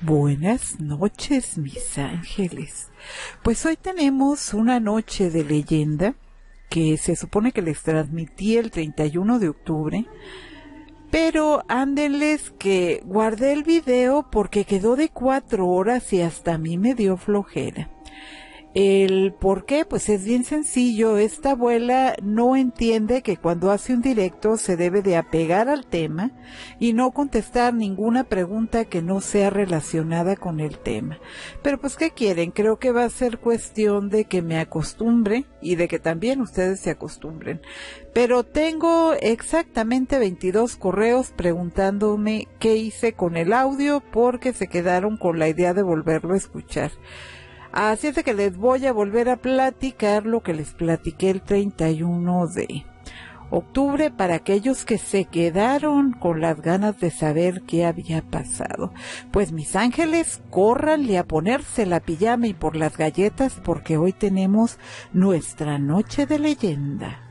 Buenas noches, mis ángeles. Pues hoy tenemos una noche de leyenda que se supone que les transmití el 31 de octubre, pero ándenles que guardé el video porque quedó de cuatro horas y hasta a mí me dio flojera. El por qué, pues es bien sencillo. Esta abuela no entiende que cuando hace un directo se debe de apegar al tema y no contestar ninguna pregunta que no sea relacionada con el tema. Pero pues, ¿qué quieren? Creo que va a ser cuestión de que me acostumbre y de que también ustedes se acostumbren. Pero tengo exactamente 22 correos preguntándome qué hice con el audio porque se quedaron con la idea de volverlo a escuchar. Así es de que les voy a volver a platicar lo que les platiqué el 31 de octubre para aquellos que se quedaron con las ganas de saber qué había pasado. Pues mis ángeles, córranle a ponerse la pijama y por las galletas porque hoy tenemos nuestra noche de leyenda.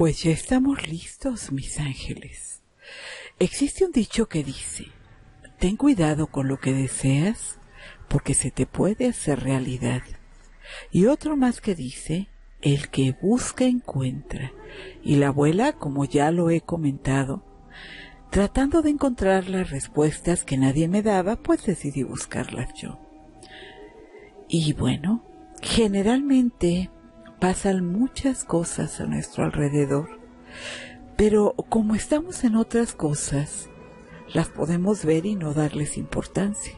Pues ya estamos listos, mis ángeles. Existe un dicho que dice, ten cuidado con lo que deseas porque se te puede hacer realidad. Y otro más que dice, el que busca encuentra. Y la abuela, como ya lo he comentado, tratando de encontrar las respuestas que nadie me daba, pues decidí buscarlas yo. Y bueno, generalmente pasan muchas cosas a nuestro alrededor, pero como estamos en otras cosas, las podemos ver y no darles importancia,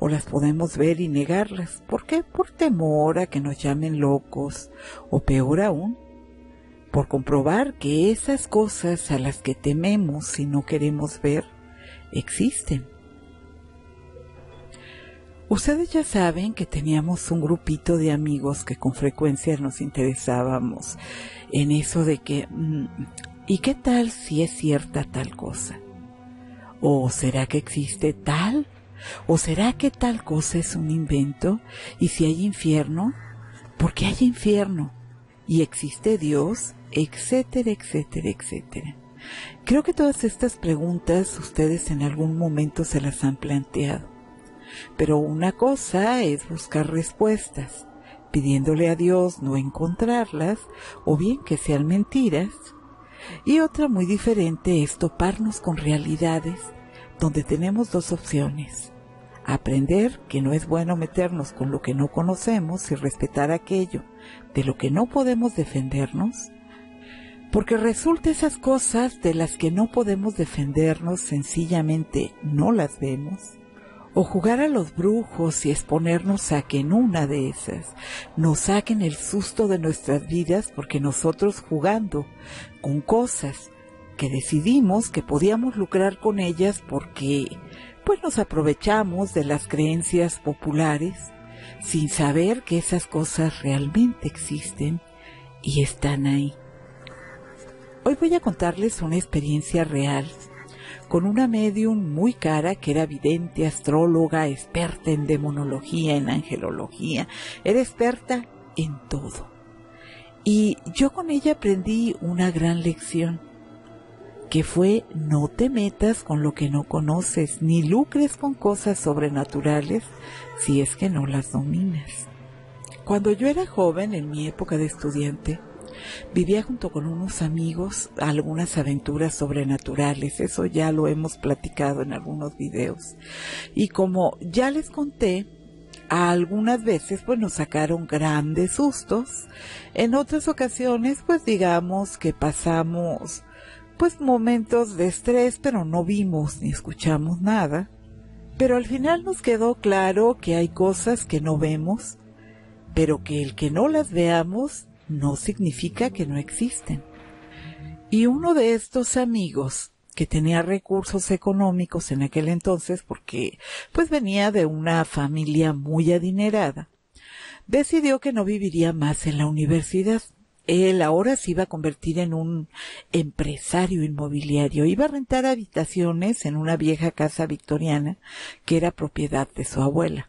o las podemos ver y negarlas. ¿Por qué? Por temor a que nos llamen locos, o peor aún, por comprobar que esas cosas a las que tememos y no queremos ver existen. Ustedes ya saben que teníamos un grupito de amigos que con frecuencia nos interesábamos en eso de que, mm, ¿y qué tal si es cierta tal cosa? ¿O será que existe tal? ¿O será que tal cosa es un invento? ¿Y si hay infierno? ¿Por qué hay infierno? ¿Y existe Dios? Etcétera, etcétera, etcétera. Creo que todas estas preguntas ustedes en algún momento se las han planteado pero una cosa es buscar respuestas, pidiéndole a Dios no encontrarlas, o bien que sean mentiras, y otra muy diferente es toparnos con realidades donde tenemos dos opciones. Aprender que no es bueno meternos con lo que no conocemos y respetar aquello de lo que no podemos defendernos, porque resulta esas cosas de las que no podemos defendernos sencillamente no las vemos, o jugar a los brujos y exponernos a que en una de esas nos saquen el susto de nuestras vidas porque nosotros jugando con cosas que decidimos que podíamos lucrar con ellas porque pues nos aprovechamos de las creencias populares sin saber que esas cosas realmente existen y están ahí. Hoy voy a contarles una experiencia real con una medium muy cara que era vidente, astróloga, experta en demonología, en angelología, era experta en todo. Y yo con ella aprendí una gran lección, que fue no te metas con lo que no conoces, ni lucres con cosas sobrenaturales si es que no las dominas. Cuando yo era joven, en mi época de estudiante, Vivía junto con unos amigos algunas aventuras sobrenaturales, eso ya lo hemos platicado en algunos videos. Y como ya les conté, algunas veces pues nos sacaron grandes sustos, en otras ocasiones pues digamos que pasamos pues momentos de estrés, pero no vimos ni escuchamos nada. Pero al final nos quedó claro que hay cosas que no vemos, pero que el que no las veamos no significa que no existen. Y uno de estos amigos que tenía recursos económicos en aquel entonces porque pues venía de una familia muy adinerada, decidió que no viviría más en la universidad. Él ahora se iba a convertir en un empresario inmobiliario, iba a rentar habitaciones en una vieja casa victoriana que era propiedad de su abuela.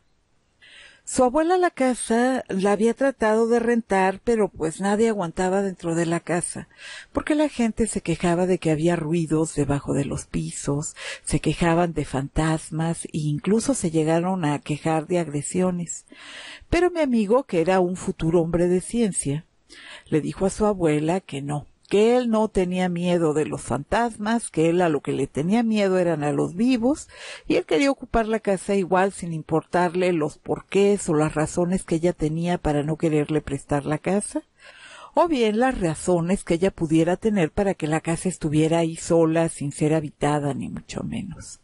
Su abuela la casa la había tratado de rentar, pero pues nadie aguantaba dentro de la casa, porque la gente se quejaba de que había ruidos debajo de los pisos, se quejaban de fantasmas e incluso se llegaron a quejar de agresiones. Pero mi amigo, que era un futuro hombre de ciencia, le dijo a su abuela que no, que él no tenía miedo de los fantasmas, que él a lo que le tenía miedo eran a los vivos, y él quería ocupar la casa igual sin importarle los porqués o las razones que ella tenía para no quererle prestar la casa, o bien las razones que ella pudiera tener para que la casa estuviera ahí sola, sin ser habitada, ni mucho menos.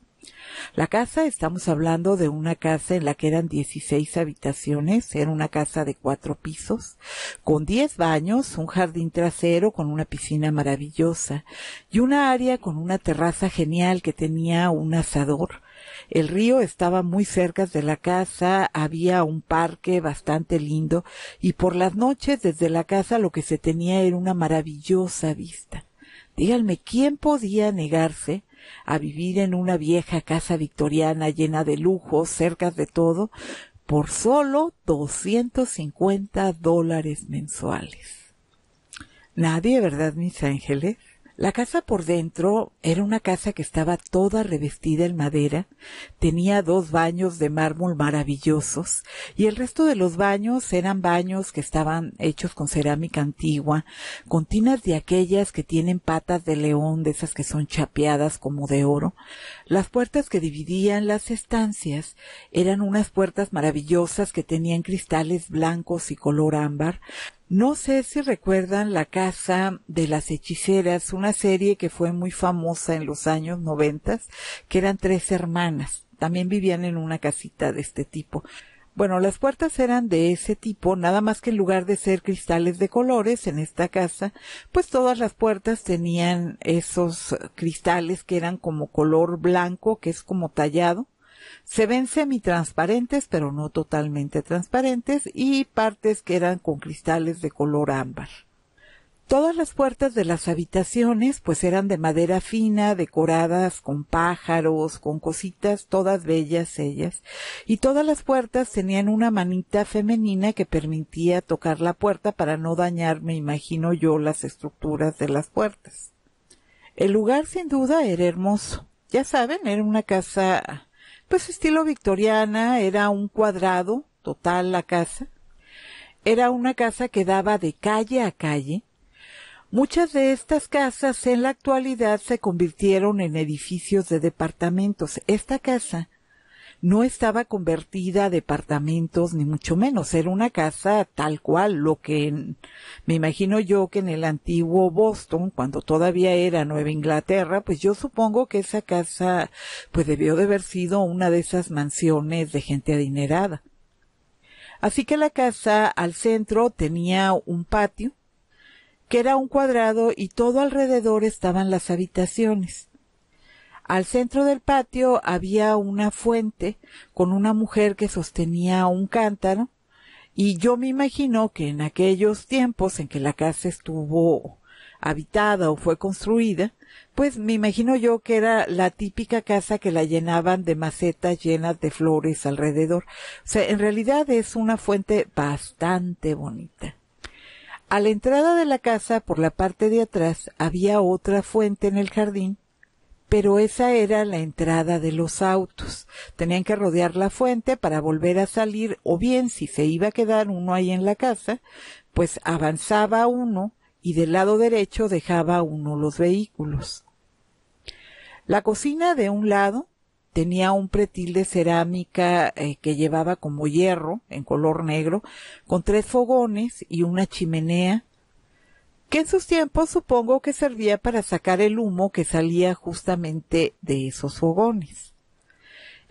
La casa, estamos hablando de una casa en la que eran 16 habitaciones, era una casa de cuatro pisos, con diez baños, un jardín trasero con una piscina maravillosa y una área con una terraza genial que tenía un asador. El río estaba muy cerca de la casa, había un parque bastante lindo y por las noches desde la casa lo que se tenía era una maravillosa vista. Díganme, ¿quién podía negarse a vivir en una vieja casa victoriana llena de lujos, cerca de todo, por solo cincuenta dólares mensuales. Nadie, ¿verdad, mis ángeles? La casa por dentro era una casa que estaba toda revestida en madera, tenía dos baños de mármol maravillosos y el resto de los baños eran baños que estaban hechos con cerámica antigua, con tinas de aquellas que tienen patas de león, de esas que son chapeadas como de oro. Las puertas que dividían las estancias eran unas puertas maravillosas que tenían cristales blancos y color ámbar, no sé si recuerdan La Casa de las Hechiceras, una serie que fue muy famosa en los años noventas, que eran tres hermanas. También vivían en una casita de este tipo. Bueno, las puertas eran de ese tipo, nada más que en lugar de ser cristales de colores en esta casa, pues todas las puertas tenían esos cristales que eran como color blanco, que es como tallado, se ven semi-transparentes, pero no totalmente transparentes, y partes que eran con cristales de color ámbar. Todas las puertas de las habitaciones pues eran de madera fina, decoradas con pájaros, con cositas, todas bellas ellas. Y todas las puertas tenían una manita femenina que permitía tocar la puerta para no dañar, me imagino yo, las estructuras de las puertas. El lugar sin duda era hermoso. Ya saben, era una casa pues estilo victoriana, era un cuadrado total la casa. Era una casa que daba de calle a calle. Muchas de estas casas en la actualidad se convirtieron en edificios de departamentos. Esta casa no estaba convertida a departamentos, ni mucho menos. Era una casa tal cual, lo que me imagino yo que en el antiguo Boston, cuando todavía era Nueva Inglaterra, pues yo supongo que esa casa, pues debió de haber sido una de esas mansiones de gente adinerada. Así que la casa al centro tenía un patio, que era un cuadrado y todo alrededor estaban las habitaciones. Al centro del patio había una fuente con una mujer que sostenía un cántaro y yo me imagino que en aquellos tiempos en que la casa estuvo habitada o fue construida, pues me imagino yo que era la típica casa que la llenaban de macetas llenas de flores alrededor. O sea, en realidad es una fuente bastante bonita. A la entrada de la casa, por la parte de atrás, había otra fuente en el jardín pero esa era la entrada de los autos. Tenían que rodear la fuente para volver a salir o bien si se iba a quedar uno ahí en la casa, pues avanzaba uno y del lado derecho dejaba uno los vehículos. La cocina de un lado tenía un pretil de cerámica eh, que llevaba como hierro en color negro, con tres fogones y una chimenea que en sus tiempos supongo que servía para sacar el humo que salía justamente de esos fogones.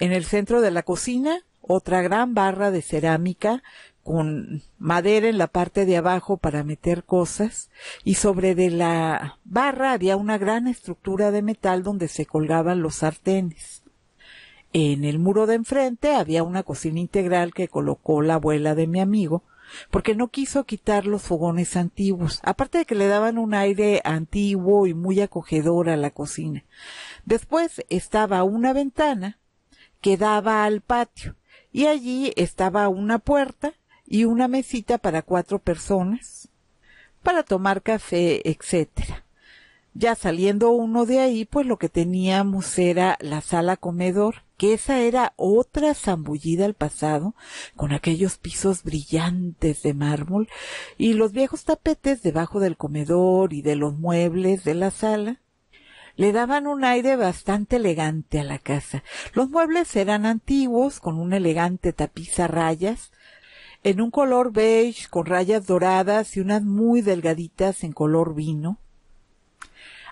En el centro de la cocina, otra gran barra de cerámica con madera en la parte de abajo para meter cosas y sobre de la barra había una gran estructura de metal donde se colgaban los sartenes. En el muro de enfrente había una cocina integral que colocó la abuela de mi amigo, porque no quiso quitar los fogones antiguos, aparte de que le daban un aire antiguo y muy acogedor a la cocina. Después estaba una ventana que daba al patio y allí estaba una puerta y una mesita para cuatro personas para tomar café, etcétera. Ya saliendo uno de ahí, pues lo que teníamos era la sala comedor que esa era otra zambullida al pasado, con aquellos pisos brillantes de mármol y los viejos tapetes debajo del comedor y de los muebles de la sala le daban un aire bastante elegante a la casa. Los muebles eran antiguos, con un elegante tapiz a rayas, en un color beige con rayas doradas y unas muy delgaditas en color vino.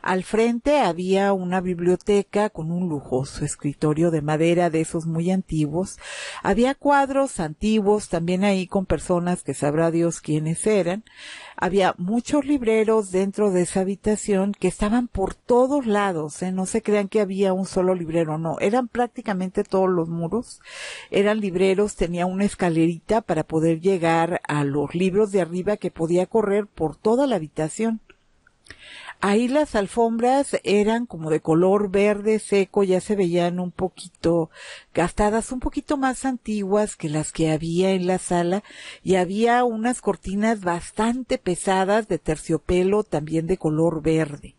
Al frente había una biblioteca con un lujoso escritorio de madera de esos muy antiguos. Había cuadros antiguos también ahí con personas que sabrá Dios quiénes eran. Había muchos libreros dentro de esa habitación que estaban por todos lados. ¿eh? No se crean que había un solo librero, no. Eran prácticamente todos los muros. Eran libreros, tenía una escalerita para poder llegar a los libros de arriba que podía correr por toda la habitación. Ahí las alfombras eran como de color verde seco, ya se veían un poquito gastadas, un poquito más antiguas que las que había en la sala y había unas cortinas bastante pesadas de terciopelo también de color verde.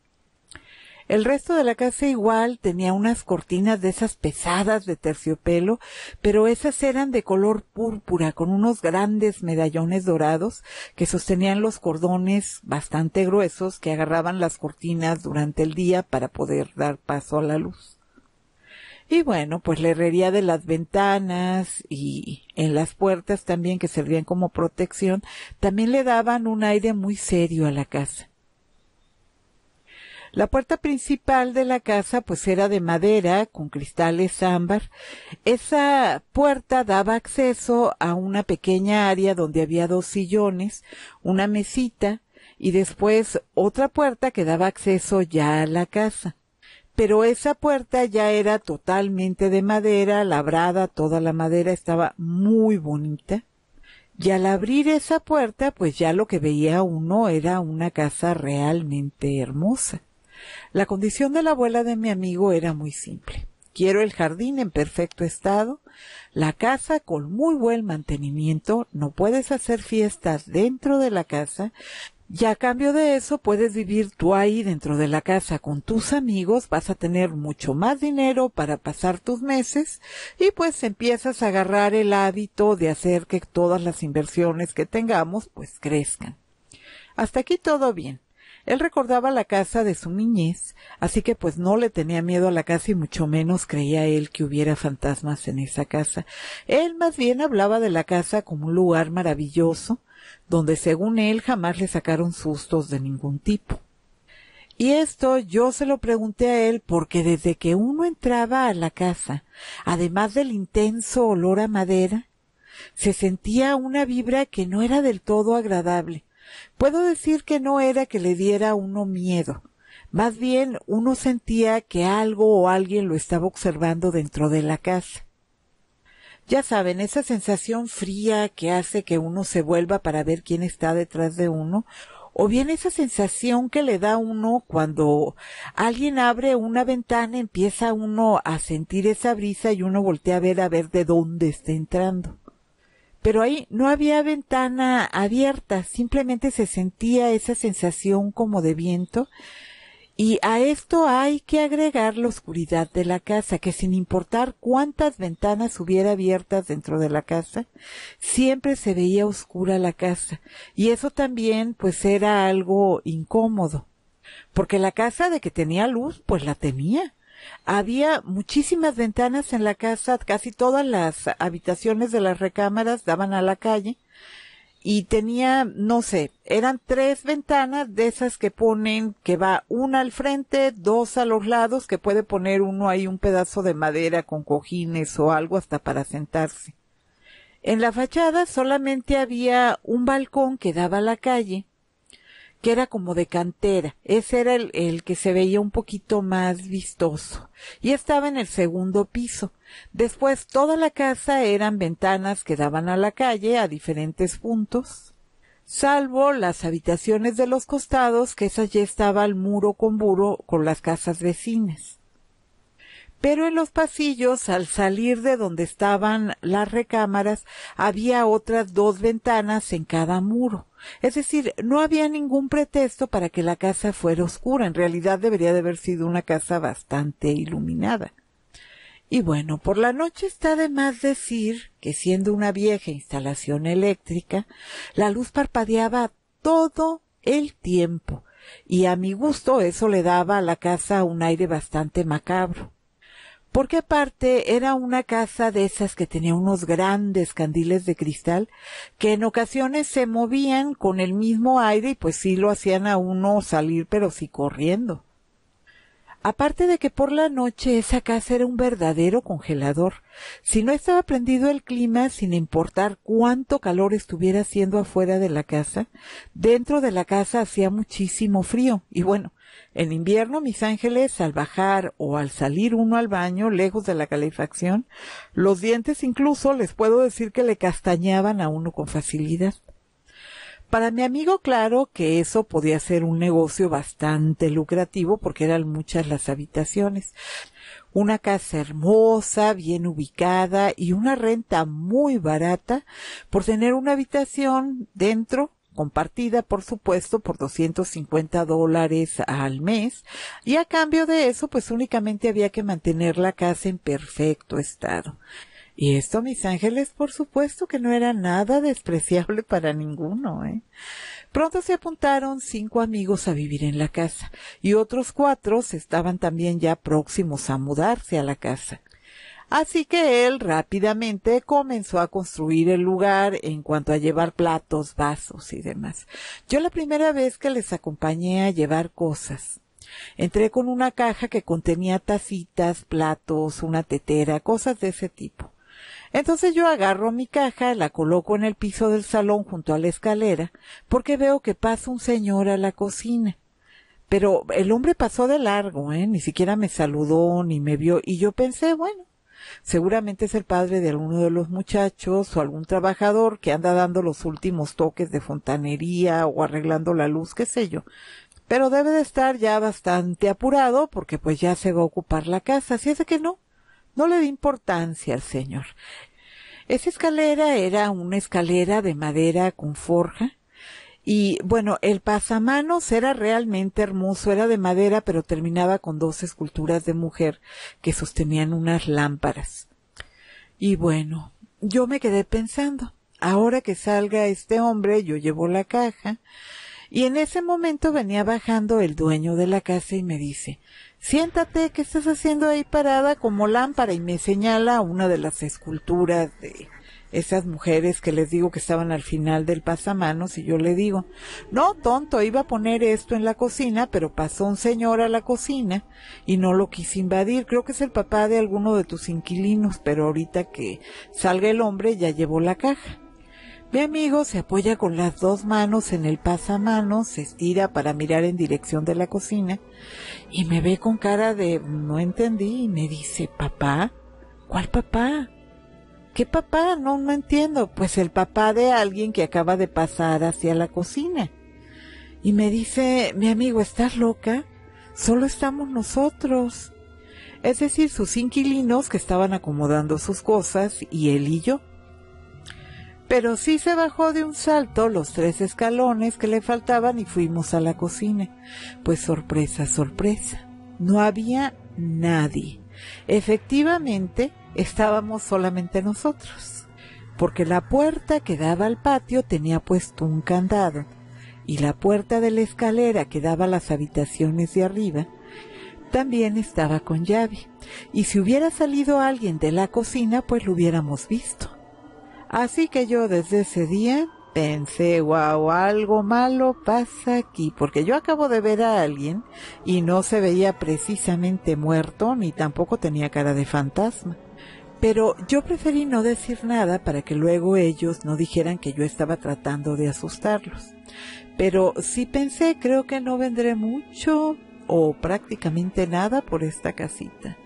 El resto de la casa igual tenía unas cortinas de esas pesadas de terciopelo, pero esas eran de color púrpura con unos grandes medallones dorados que sostenían los cordones bastante gruesos que agarraban las cortinas durante el día para poder dar paso a la luz. Y bueno, pues la herrería de las ventanas y en las puertas también que servían como protección, también le daban un aire muy serio a la casa. La puerta principal de la casa pues era de madera con cristales ámbar. Esa puerta daba acceso a una pequeña área donde había dos sillones, una mesita y después otra puerta que daba acceso ya a la casa. Pero esa puerta ya era totalmente de madera, labrada, toda la madera estaba muy bonita. Y al abrir esa puerta, pues ya lo que veía uno era una casa realmente hermosa. La condición de la abuela de mi amigo era muy simple. Quiero el jardín en perfecto estado, la casa con muy buen mantenimiento, no puedes hacer fiestas dentro de la casa, y a cambio de eso puedes vivir tú ahí dentro de la casa con tus amigos, vas a tener mucho más dinero para pasar tus meses y pues empiezas a agarrar el hábito de hacer que todas las inversiones que tengamos pues crezcan. Hasta aquí todo bien. Él recordaba la casa de su niñez, así que pues no le tenía miedo a la casa y mucho menos creía él que hubiera fantasmas en esa casa. Él más bien hablaba de la casa como un lugar maravilloso, donde según él jamás le sacaron sustos de ningún tipo. Y esto yo se lo pregunté a él porque desde que uno entraba a la casa, además del intenso olor a madera, se sentía una vibra que no era del todo agradable, Puedo decir que no era que le diera a uno miedo, más bien uno sentía que algo o alguien lo estaba observando dentro de la casa. Ya saben, esa sensación fría que hace que uno se vuelva para ver quién está detrás de uno, o bien esa sensación que le da a uno cuando alguien abre una ventana, empieza uno a sentir esa brisa y uno voltea a ver a ver de dónde está entrando pero ahí no había ventana abierta, simplemente se sentía esa sensación como de viento. Y a esto hay que agregar la oscuridad de la casa, que sin importar cuántas ventanas hubiera abiertas dentro de la casa, siempre se veía oscura la casa. Y eso también pues era algo incómodo. Porque la casa de que tenía luz, pues la tenía. Había muchísimas ventanas en la casa, casi todas las habitaciones de las recámaras daban a la calle y tenía, no sé, eran tres ventanas de esas que ponen, que va una al frente, dos a los lados, que puede poner uno ahí un pedazo de madera con cojines o algo hasta para sentarse. En la fachada solamente había un balcón que daba a la calle que era como de cantera. Ese era el, que se veía un poquito más vistoso. Y estaba en el segundo piso. Después toda la casa eran ventanas que daban a la calle a diferentes puntos, salvo las habitaciones de los costados, que esas ya estaba al muro con muro con las casas vecinas pero en los pasillos, al salir de donde estaban las recámaras, había otras dos ventanas en cada muro. Es decir, no había ningún pretexto para que la casa fuera oscura. En realidad debería de haber sido una casa bastante iluminada. Y bueno, por la noche está de más decir que siendo una vieja instalación eléctrica, la luz parpadeaba todo el tiempo, y a mi gusto eso le daba a la casa un aire bastante macabro porque aparte era una casa de esas que tenía unos grandes candiles de cristal que en ocasiones se movían con el mismo aire y pues sí lo hacían a uno salir pero sí corriendo. Aparte de que por la noche esa casa era un verdadero congelador. Si no estaba prendido el clima, sin importar cuánto calor estuviera haciendo afuera de la casa, dentro de la casa hacía muchísimo frío. Y bueno, en invierno, mis ángeles, al bajar o al salir uno al baño, lejos de la calefacción, los dientes incluso les puedo decir que le castañaban a uno con facilidad. Para mi amigo, claro que eso podía ser un negocio bastante lucrativo porque eran muchas las habitaciones. Una casa hermosa, bien ubicada y una renta muy barata por tener una habitación dentro compartida, por supuesto, por 250 dólares al mes. Y a cambio de eso, pues únicamente había que mantener la casa en perfecto estado. Y esto, mis ángeles, por supuesto que no era nada despreciable para ninguno, ¿eh? Pronto se apuntaron cinco amigos a vivir en la casa, y otros cuatro estaban también ya próximos a mudarse a la casa. Así que él rápidamente comenzó a construir el lugar en cuanto a llevar platos, vasos y demás. Yo la primera vez que les acompañé a llevar cosas, entré con una caja que contenía tacitas, platos, una tetera, cosas de ese tipo. Entonces yo agarro mi caja, la coloco en el piso del salón junto a la escalera, porque veo que pasa un señor a la cocina. Pero el hombre pasó de largo, ¿eh? ni siquiera me saludó ni me vio, y yo pensé, bueno, Seguramente es el padre de alguno de los muchachos o algún trabajador que anda dando los últimos toques de fontanería o arreglando la luz, qué sé yo. Pero debe de estar ya bastante apurado porque pues ya se va a ocupar la casa, así es de que no, no le di importancia al señor. Esa escalera era una escalera de madera con forja y bueno, el pasamanos era realmente hermoso, era de madera, pero terminaba con dos esculturas de mujer que sostenían unas lámparas. Y bueno, yo me quedé pensando, ahora que salga este hombre, yo llevo la caja, y en ese momento venía bajando el dueño de la casa y me dice, siéntate, ¿qué estás haciendo ahí parada como lámpara? Y me señala una de las esculturas de, esas mujeres que les digo que estaban al final del pasamanos y yo le digo, no, tonto, iba a poner esto en la cocina, pero pasó un señor a la cocina y no lo quise invadir. Creo que es el papá de alguno de tus inquilinos, pero ahorita que salga el hombre ya llevó la caja. Mi amigo se apoya con las dos manos en el pasamanos, se estira para mirar en dirección de la cocina y me ve con cara de no entendí y me dice, papá, ¿cuál papá? ¿Qué papá? No, no entiendo. Pues el papá de alguien que acaba de pasar hacia la cocina. Y me dice, mi amigo, ¿estás loca? Solo estamos nosotros. Es decir, sus inquilinos que estaban acomodando sus cosas y él y yo. Pero sí se bajó de un salto los tres escalones que le faltaban y fuimos a la cocina. Pues sorpresa, sorpresa. No había nadie. Efectivamente, estábamos solamente nosotros, porque la puerta que daba al patio tenía puesto un candado y la puerta de la escalera que daba a las habitaciones de arriba también estaba con llave, y si hubiera salido alguien de la cocina, pues lo hubiéramos visto. Así que yo desde ese día pensé, wow, algo malo pasa aquí, porque yo acabo de ver a alguien y no se veía precisamente muerto ni tampoco tenía cara de fantasma. Pero yo preferí no decir nada para que luego ellos no dijeran que yo estaba tratando de asustarlos. Pero sí pensé, creo que no vendré mucho o prácticamente nada por esta casita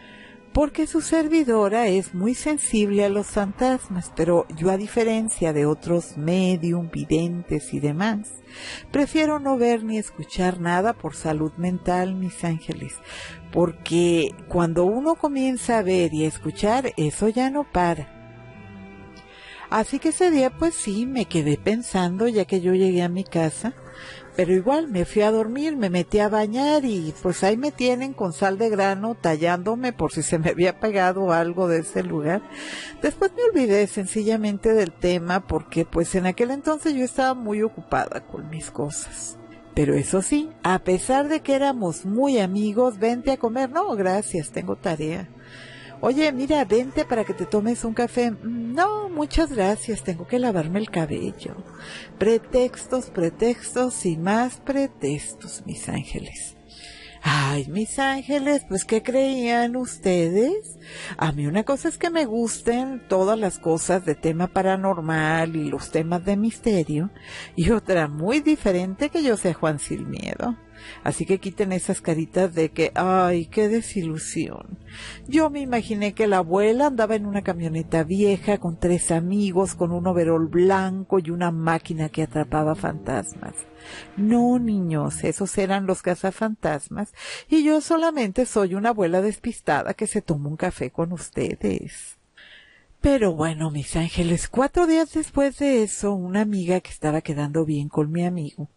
porque su servidora es muy sensible a los fantasmas, pero yo a diferencia de otros medium, videntes y demás, prefiero no ver ni escuchar nada por salud mental, mis ángeles, porque cuando uno comienza a ver y a escuchar, eso ya no para. Así que ese día pues sí, me quedé pensando ya que yo llegué a mi casa pero igual me fui a dormir, me metí a bañar y pues ahí me tienen con sal de grano tallándome por si se me había pegado algo de ese lugar. Después me olvidé sencillamente del tema porque pues en aquel entonces yo estaba muy ocupada con mis cosas. Pero eso sí, a pesar de que éramos muy amigos, vente a comer. No, gracias, tengo tarea. Oye, mira, vente para que te tomes un café. Mm, no, muchas gracias, tengo que lavarme el cabello. Pretextos, pretextos y más pretextos, mis ángeles. Ay, mis ángeles, pues ¿qué creían ustedes? A mí una cosa es que me gusten todas las cosas de tema paranormal y los temas de misterio, y otra muy diferente que yo sea Juan Silmiedo. Así que quiten esas caritas de que, ay, qué desilusión. Yo me imaginé que la abuela andaba en una camioneta vieja con tres amigos, con un overol blanco y una máquina que atrapaba fantasmas. No, niños, esos eran los cazafantasmas y yo solamente soy una abuela despistada que se tomó un café con ustedes. Pero bueno, mis ángeles, cuatro días después de eso, una amiga que estaba quedando bien con mi amigo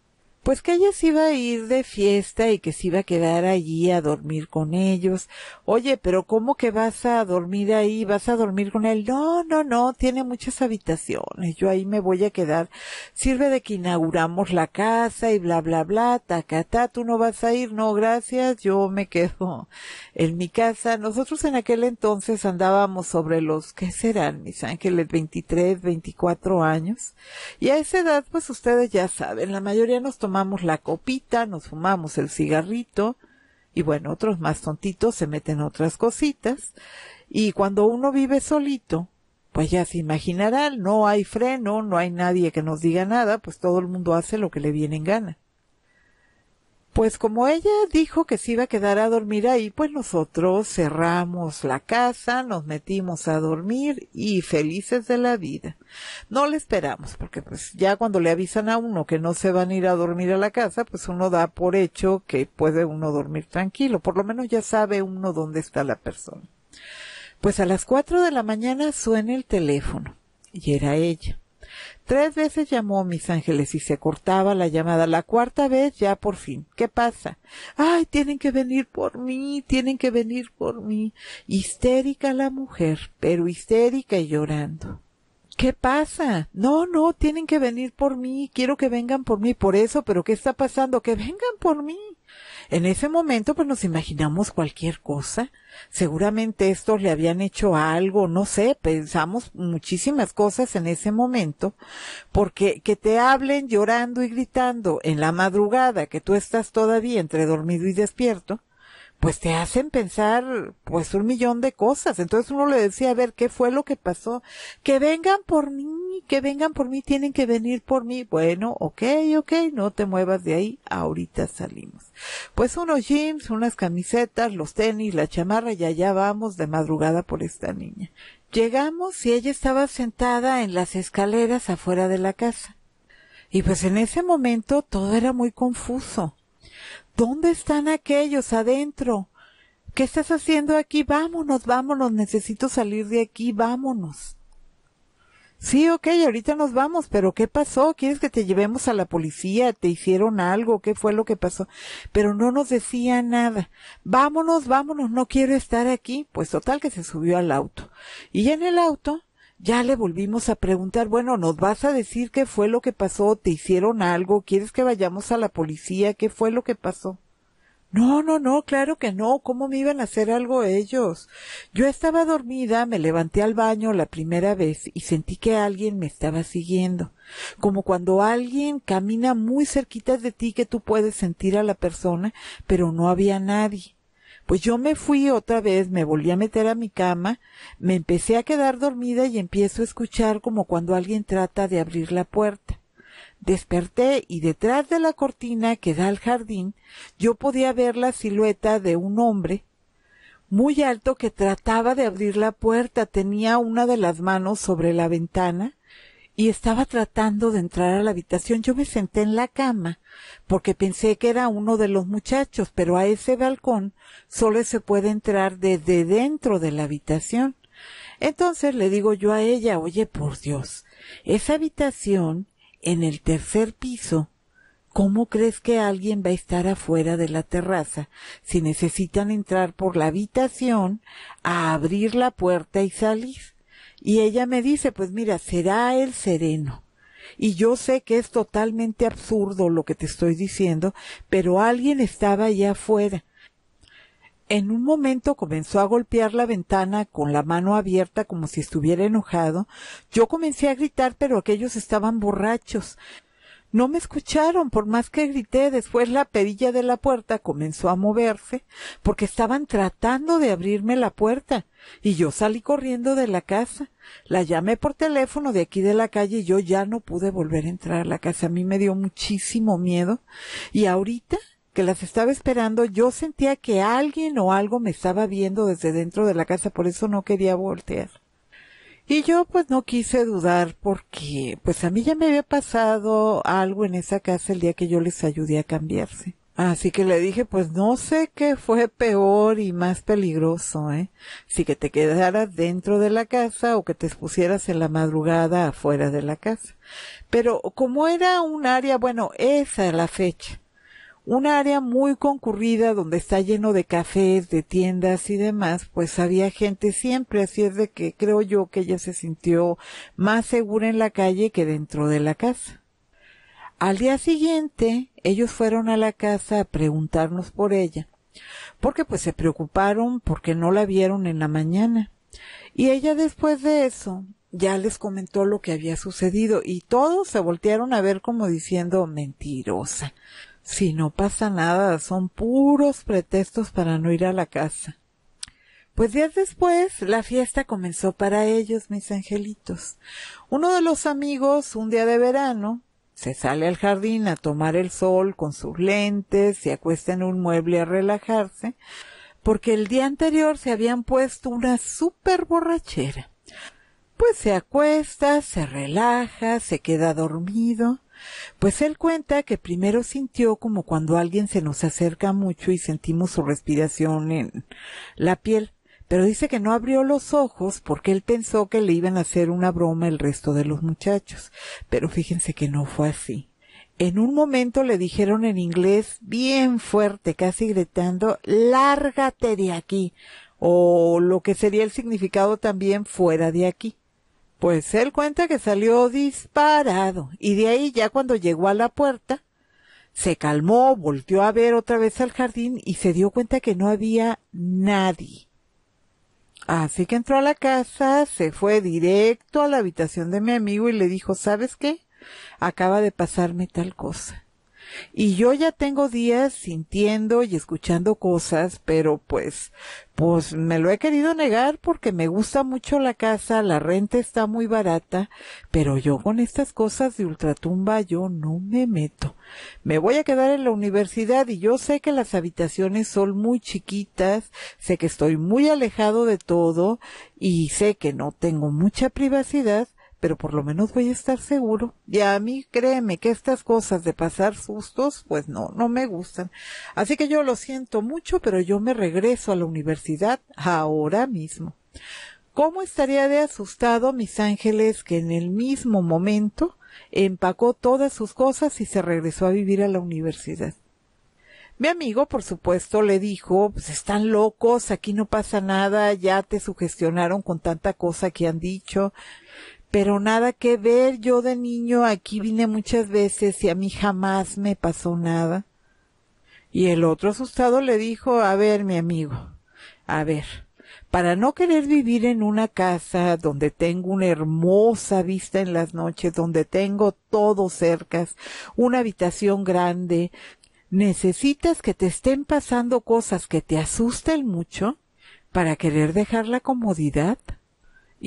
pues que ella se iba a ir de fiesta y que se iba a quedar allí a dormir con ellos. Oye, pero ¿cómo que vas a dormir ahí? ¿Vas a dormir con él? No, no, no, tiene muchas habitaciones. Yo ahí me voy a quedar. Sirve de que inauguramos la casa y bla, bla, bla, tacatá, tú no vas a ir, no, gracias, yo me quedo en mi casa. Nosotros en aquel entonces andábamos sobre los, ¿qué serán, mis ángeles? 23, 24 años. Y a esa edad, pues ustedes ya saben, la mayoría nos tomamos fumamos la copita, nos fumamos el cigarrito y bueno, otros más tontitos se meten otras cositas. Y cuando uno vive solito, pues ya se imaginarán, no hay freno, no hay nadie que nos diga nada, pues todo el mundo hace lo que le viene en gana. Pues como ella dijo que se iba a quedar a dormir ahí, pues nosotros cerramos la casa, nos metimos a dormir y felices de la vida. No le esperamos, porque pues ya cuando le avisan a uno que no se van a ir a dormir a la casa, pues uno da por hecho que puede uno dormir tranquilo, por lo menos ya sabe uno dónde está la persona. Pues a las cuatro de la mañana suena el teléfono y era ella. Tres veces llamó Mis Ángeles y se cortaba la llamada. La cuarta vez ya por fin. ¿Qué pasa? Ay, tienen que venir por mí, tienen que venir por mí. Histérica la mujer, pero histérica y llorando. ¿Qué pasa? No, no, tienen que venir por mí, quiero que vengan por mí, por eso, pero ¿qué está pasando? Que vengan por mí. En ese momento pues nos imaginamos cualquier cosa. Seguramente estos le habían hecho algo, no sé, pensamos muchísimas cosas en ese momento, porque que te hablen llorando y gritando en la madrugada que tú estás todavía entre dormido y despierto, pues te hacen pensar pues un millón de cosas. Entonces uno le decía, a ver, ¿qué fue lo que pasó? Que vengan por mí, que vengan por mí, tienen que venir por mí. Bueno, ok, ok, no te muevas de ahí, ahorita salimos. Pues unos jeans, unas camisetas, los tenis, la chamarra y allá vamos de madrugada por esta niña. Llegamos y ella estaba sentada en las escaleras afuera de la casa. Y pues en ese momento todo era muy confuso. ¿Dónde están aquellos adentro? ¿Qué estás haciendo aquí? Vámonos, vámonos, necesito salir de aquí, vámonos. Sí, ok, ahorita nos vamos, pero ¿qué pasó? ¿Quieres que te llevemos a la policía? ¿Te hicieron algo? ¿Qué fue lo que pasó? Pero no nos decía nada. Vámonos, vámonos, no quiero estar aquí. Pues total que se subió al auto. Y en el auto ya le volvimos a preguntar, bueno, ¿nos vas a decir qué fue lo que pasó? ¿Te hicieron algo? ¿Quieres que vayamos a la policía? ¿Qué fue lo que pasó? No, no, no, claro que no. ¿Cómo me iban a hacer algo ellos? Yo estaba dormida, me levanté al baño la primera vez y sentí que alguien me estaba siguiendo. Como cuando alguien camina muy cerquita de ti que tú puedes sentir a la persona, pero no había nadie. Pues yo me fui otra vez, me volví a meter a mi cama, me empecé a quedar dormida y empiezo a escuchar como cuando alguien trata de abrir la puerta. Desperté y detrás de la cortina que da al jardín yo podía ver la silueta de un hombre muy alto que trataba de abrir la puerta, tenía una de las manos sobre la ventana y estaba tratando de entrar a la habitación. Yo me senté en la cama porque pensé que era uno de los muchachos, pero a ese balcón solo se puede entrar desde dentro de la habitación. Entonces le digo yo a ella, oye, por Dios, esa habitación en el tercer piso, ¿cómo crees que alguien va a estar afuera de la terraza si necesitan entrar por la habitación a abrir la puerta y salir? Y ella me dice, pues mira, será el sereno. Y yo sé que es totalmente absurdo lo que te estoy diciendo, pero alguien estaba allá afuera. En un momento comenzó a golpear la ventana con la mano abierta como si estuviera enojado. Yo comencé a gritar, pero aquellos estaban borrachos. No me escucharon, por más que grité, después la perilla de la puerta comenzó a moverse, porque estaban tratando de abrirme la puerta, y yo salí corriendo de la casa. La llamé por teléfono de aquí de la calle y yo ya no pude volver a entrar a la casa. A mí me dio muchísimo miedo. Y ahorita que las estaba esperando, yo sentía que alguien o algo me estaba viendo desde dentro de la casa, por eso no quería voltear. Y yo pues no quise dudar porque pues a mí ya me había pasado algo en esa casa el día que yo les ayudé a cambiarse. Así que le dije, pues no sé qué fue peor y más peligroso, ¿eh? Si que te quedaras dentro de la casa o que te expusieras en la madrugada afuera de la casa. Pero como era un área, bueno, esa es la fecha un área muy concurrida donde está lleno de cafés, de tiendas y demás, pues había gente siempre, así es de que creo yo que ella se sintió más segura en la calle que dentro de la casa. Al día siguiente, ellos fueron a la casa a preguntarnos por ella, porque pues se preocuparon porque no la vieron en la mañana. Y ella después de eso ya les comentó lo que había sucedido y todos se voltearon a ver como diciendo mentirosa si no pasa nada, son puros pretextos para no ir a la casa. Pues días después, la fiesta comenzó para ellos, mis angelitos. Uno de los amigos, un día de verano, se sale al jardín a tomar el sol con sus lentes, se acuesta en un mueble a relajarse, porque el día anterior se habían puesto una super borrachera. Pues se acuesta, se relaja, se queda dormido, pues él cuenta que primero sintió como cuando alguien se nos acerca mucho y sentimos su respiración en la piel, pero dice que no abrió los ojos porque él pensó que le iban a hacer una broma el resto de los muchachos. Pero fíjense que no fue así. En un momento le dijeron en inglés bien fuerte, casi gritando, lárgate de aquí, o lo que sería el significado también fuera de aquí. Pues él cuenta que salió disparado y de ahí ya cuando llegó a la puerta, se calmó, volteó a ver otra vez al jardín y se dio cuenta que no había nadie. Así que entró a la casa, se fue directo a la habitación de mi amigo y le dijo, ¿sabes qué? Acaba de pasarme tal cosa. Y yo ya tengo días sintiendo y escuchando cosas, pero pues, pues me lo he querido negar porque me gusta mucho la casa, la renta está muy barata, pero yo con estas cosas de ultratumba yo no me meto. Me voy a quedar en la universidad y yo sé que las habitaciones son muy chiquitas, sé que estoy muy alejado de todo y sé que no tengo mucha privacidad, pero por lo menos voy a estar seguro. Y a mí, créeme que estas cosas de pasar sustos, pues no, no me gustan. Así que yo lo siento mucho, pero yo me regreso a la universidad ahora mismo. ¿Cómo estaría de asustado, mis ángeles, que en el mismo momento empacó todas sus cosas y se regresó a vivir a la universidad? Mi amigo, por supuesto, le dijo, pues están locos, aquí no pasa nada, ya te sugestionaron con tanta cosa que han dicho pero nada que ver. Yo de niño aquí vine muchas veces y a mí jamás me pasó nada. Y el otro asustado le dijo, a ver, mi amigo, a ver, para no querer vivir en una casa donde tengo una hermosa vista en las noches, donde tengo todo cercas, una habitación grande, necesitas que te estén pasando cosas que te asusten mucho para querer dejar la comodidad.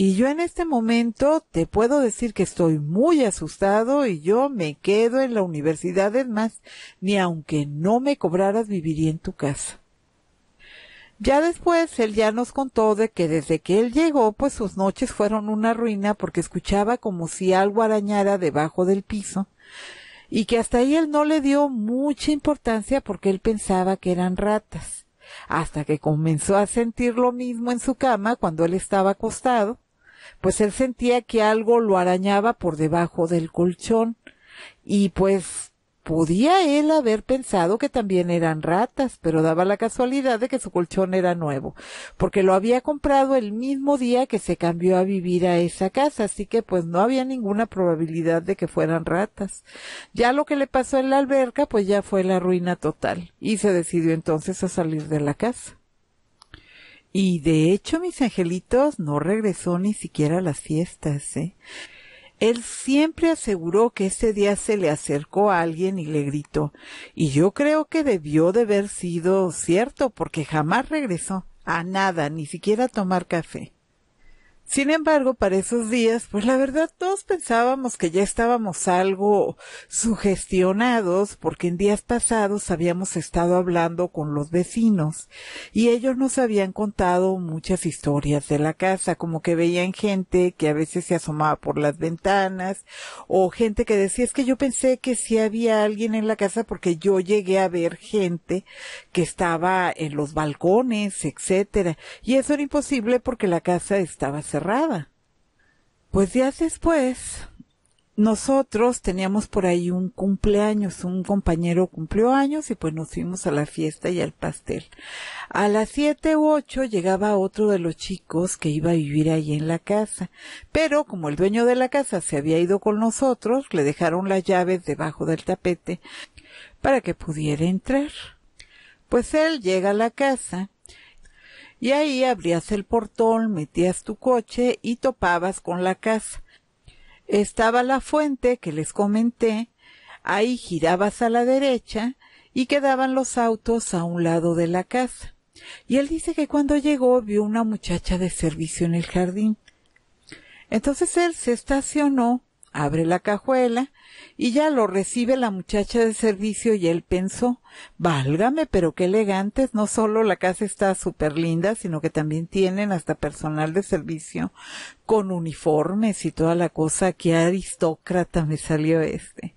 Y yo en este momento te puedo decir que estoy muy asustado y yo me quedo en la universidad. Es más, ni aunque no me cobraras viviría en tu casa. Ya después él ya nos contó de que desde que él llegó, pues sus noches fueron una ruina porque escuchaba como si algo arañara debajo del piso y que hasta ahí él no le dio mucha importancia porque él pensaba que eran ratas, hasta que comenzó a sentir lo mismo en su cama cuando él estaba acostado pues él sentía que algo lo arañaba por debajo del colchón y pues podía él haber pensado que también eran ratas, pero daba la casualidad de que su colchón era nuevo, porque lo había comprado el mismo día que se cambió a vivir a esa casa, así que pues no había ninguna probabilidad de que fueran ratas. Ya lo que le pasó en la alberca pues ya fue la ruina total, y se decidió entonces a salir de la casa. Y de hecho, mis angelitos, no regresó ni siquiera a las fiestas, ¿eh? Él siempre aseguró que ese día se le acercó a alguien y le gritó, y yo creo que debió de haber sido cierto, porque jamás regresó a nada, ni siquiera a tomar café. Sin embargo, para esos días, pues la verdad todos pensábamos que ya estábamos algo sugestionados porque en días pasados habíamos estado hablando con los vecinos y ellos nos habían contado muchas historias de la casa, como que veían gente que a veces se asomaba por las ventanas o gente que decía es que yo pensé que sí había alguien en la casa porque yo llegué a ver gente que estaba en los balcones, etcétera, y eso era imposible porque la casa estaba cerrada pues días después, nosotros teníamos por ahí un cumpleaños, un compañero cumplió años y pues nos fuimos a la fiesta y al pastel. A las siete u ocho llegaba otro de los chicos que iba a vivir ahí en la casa, pero como el dueño de la casa se había ido con nosotros, le dejaron las llaves debajo del tapete para que pudiera entrar. Pues él llega a la casa y ahí abrías el portón, metías tu coche y topabas con la casa. Estaba la fuente que les comenté, ahí girabas a la derecha y quedaban los autos a un lado de la casa. Y él dice que cuando llegó vio una muchacha de servicio en el jardín. Entonces él se estacionó, abre la cajuela y ya lo recibe la muchacha de servicio y él pensó, válgame, pero qué elegantes, no solo la casa está súper linda, sino que también tienen hasta personal de servicio con uniformes y toda la cosa, qué aristócrata me salió este.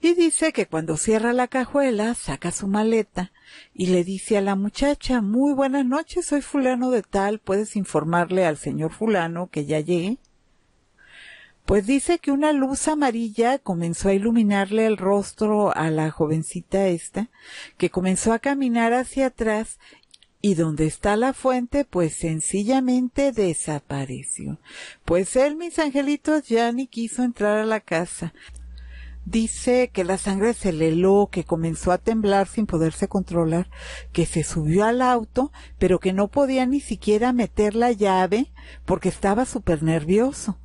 Y dice que cuando cierra la cajuela, saca su maleta y le dice a la muchacha, muy buenas noches, soy fulano de tal, puedes informarle al señor fulano que ya llegué. Pues dice que una luz amarilla comenzó a iluminarle el rostro a la jovencita esta, que comenzó a caminar hacia atrás y donde está la fuente, pues sencillamente desapareció. Pues él, mis angelitos, ya ni quiso entrar a la casa. Dice que la sangre se le heló, que comenzó a temblar sin poderse controlar, que se subió al auto, pero que no podía ni siquiera meter la llave porque estaba súper nervioso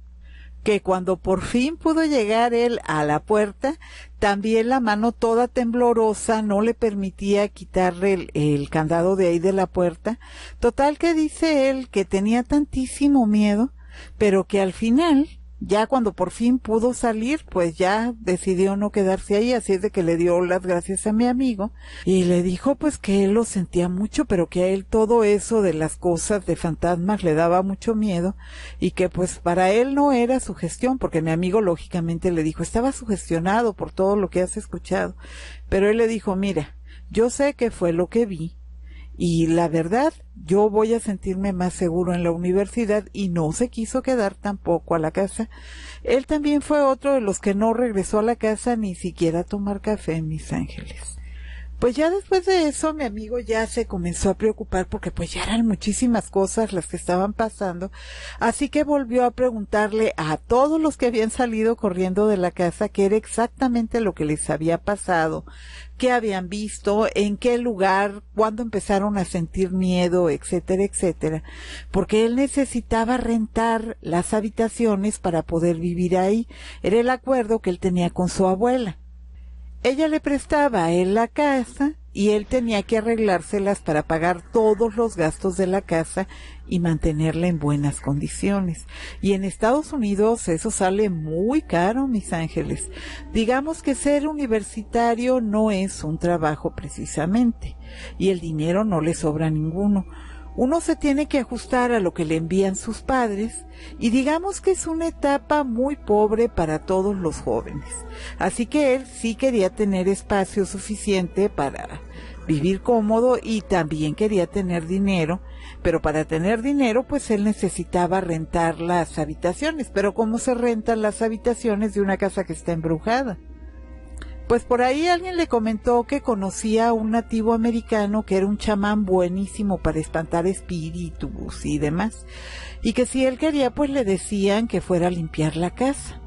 que cuando por fin pudo llegar él a la puerta, también la mano toda temblorosa no le permitía quitarle el, el, candado de ahí de la puerta. Total que dice él que tenía tantísimo miedo, pero que al final ya cuando por fin pudo salir, pues ya decidió no quedarse ahí, así es de que le dio las gracias a mi amigo y le dijo pues que él lo sentía mucho, pero que a él todo eso de las cosas de fantasmas le daba mucho miedo y que pues para él no era sugestión, porque mi amigo lógicamente le dijo, estaba sugestionado por todo lo que has escuchado, pero él le dijo, mira, yo sé que fue lo que vi, y la verdad, yo voy a sentirme más seguro en la universidad y no se quiso quedar tampoco a la casa. Él también fue otro de los que no regresó a la casa ni siquiera a tomar café, en mis ángeles. Pues ya después de eso mi amigo ya se comenzó a preocupar porque pues ya eran muchísimas cosas las que estaban pasando, así que volvió a preguntarle a todos los que habían salido corriendo de la casa qué era exactamente lo que les había pasado, qué habían visto, en qué lugar, cuándo empezaron a sentir miedo, etcétera, etcétera, porque él necesitaba rentar las habitaciones para poder vivir ahí. Era el acuerdo que él tenía con su abuela ella le prestaba a él la casa y él tenía que arreglárselas para pagar todos los gastos de la casa y mantenerla en buenas condiciones. Y en Estados Unidos eso sale muy caro, mis ángeles. Digamos que ser universitario no es un trabajo precisamente y el dinero no le sobra a ninguno uno se tiene que ajustar a lo que le envían sus padres y digamos que es una etapa muy pobre para todos los jóvenes. Así que él sí quería tener espacio suficiente para vivir cómodo y también quería tener dinero, pero para tener dinero pues él necesitaba rentar las habitaciones, pero ¿cómo se rentan las habitaciones de una casa que está embrujada? pues por ahí alguien le comentó que conocía a un nativo americano que era un chamán buenísimo para espantar espíritus y demás, y que si él quería pues le decían que fuera a limpiar la casa.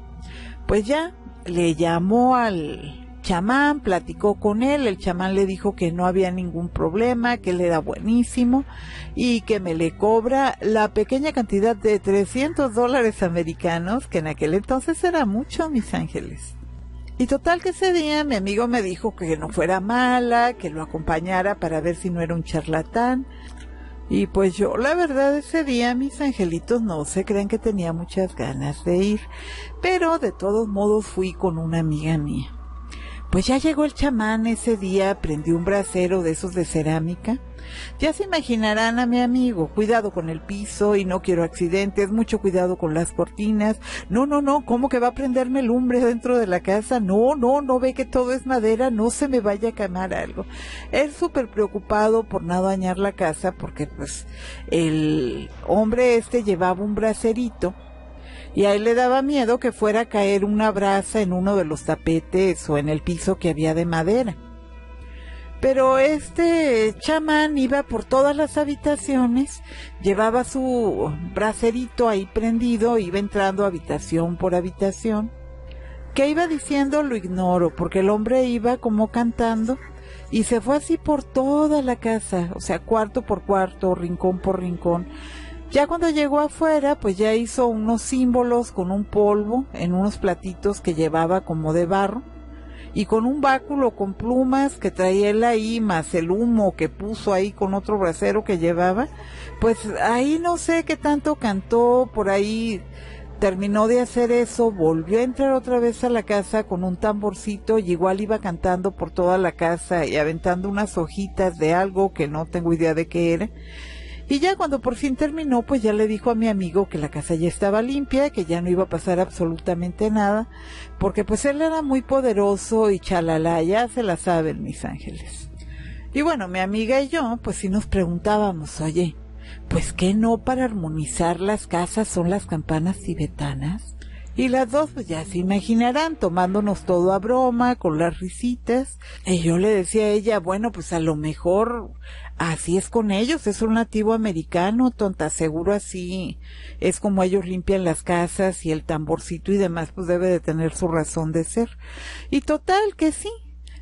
Pues ya, le llamó al chamán, platicó con él, el chamán le dijo que no había ningún problema, que le era buenísimo y que me le cobra la pequeña cantidad de 300 dólares americanos, que en aquel entonces era mucho, mis ángeles. Y total que ese día mi amigo me dijo que no fuera mala, que lo acompañara para ver si no era un charlatán. Y pues yo, la verdad, ese día mis angelitos no se creen que tenía muchas ganas de ir, pero de todos modos fui con una amiga mía. Pues ya llegó el chamán ese día, prendí un brasero de esos de cerámica ya se imaginarán a mi amigo, cuidado con el piso y no quiero accidentes, mucho cuidado con las cortinas. No, no, no, ¿cómo que va a prenderme lumbre dentro de la casa? No, no, no ve que todo es madera, no se me vaya a quemar algo. Es súper preocupado por no dañar la casa porque pues el hombre este llevaba un bracerito y a él le daba miedo que fuera a caer una brasa en uno de los tapetes o en el piso que había de madera. Pero este chamán iba por todas las habitaciones, llevaba su bracerito ahí prendido, iba entrando habitación por habitación. ¿Qué iba diciendo? Lo ignoro, porque el hombre iba como cantando y se fue así por toda la casa, o sea, cuarto por cuarto, rincón por rincón. Ya cuando llegó afuera, pues ya hizo unos símbolos con un polvo en unos platitos que llevaba como de barro y con un báculo con plumas que traía él ahí, más el humo que puso ahí con otro bracero que llevaba, pues ahí no sé qué tanto cantó, por ahí terminó de hacer eso, volvió a entrar otra vez a la casa con un tamborcito y igual iba cantando por toda la casa y aventando unas hojitas de algo que no tengo idea de qué era. Y ya cuando por fin terminó, pues ya le dijo a mi amigo que la casa ya estaba limpia, que ya no iba a pasar absolutamente nada, porque pues él era muy poderoso y chalala, ya se la saben mis ángeles. Y bueno, mi amiga y yo, pues sí nos preguntábamos, oye, pues qué no para armonizar las casas son las campanas tibetanas. Y las dos, pues ya se imaginarán, tomándonos todo a broma, con las risitas. Y yo le decía a ella, bueno, pues a lo mejor así es con ellos, es un nativo americano, tonta, seguro así es como ellos limpian las casas y el tamborcito y demás, pues debe de tener su razón de ser. Y total que sí,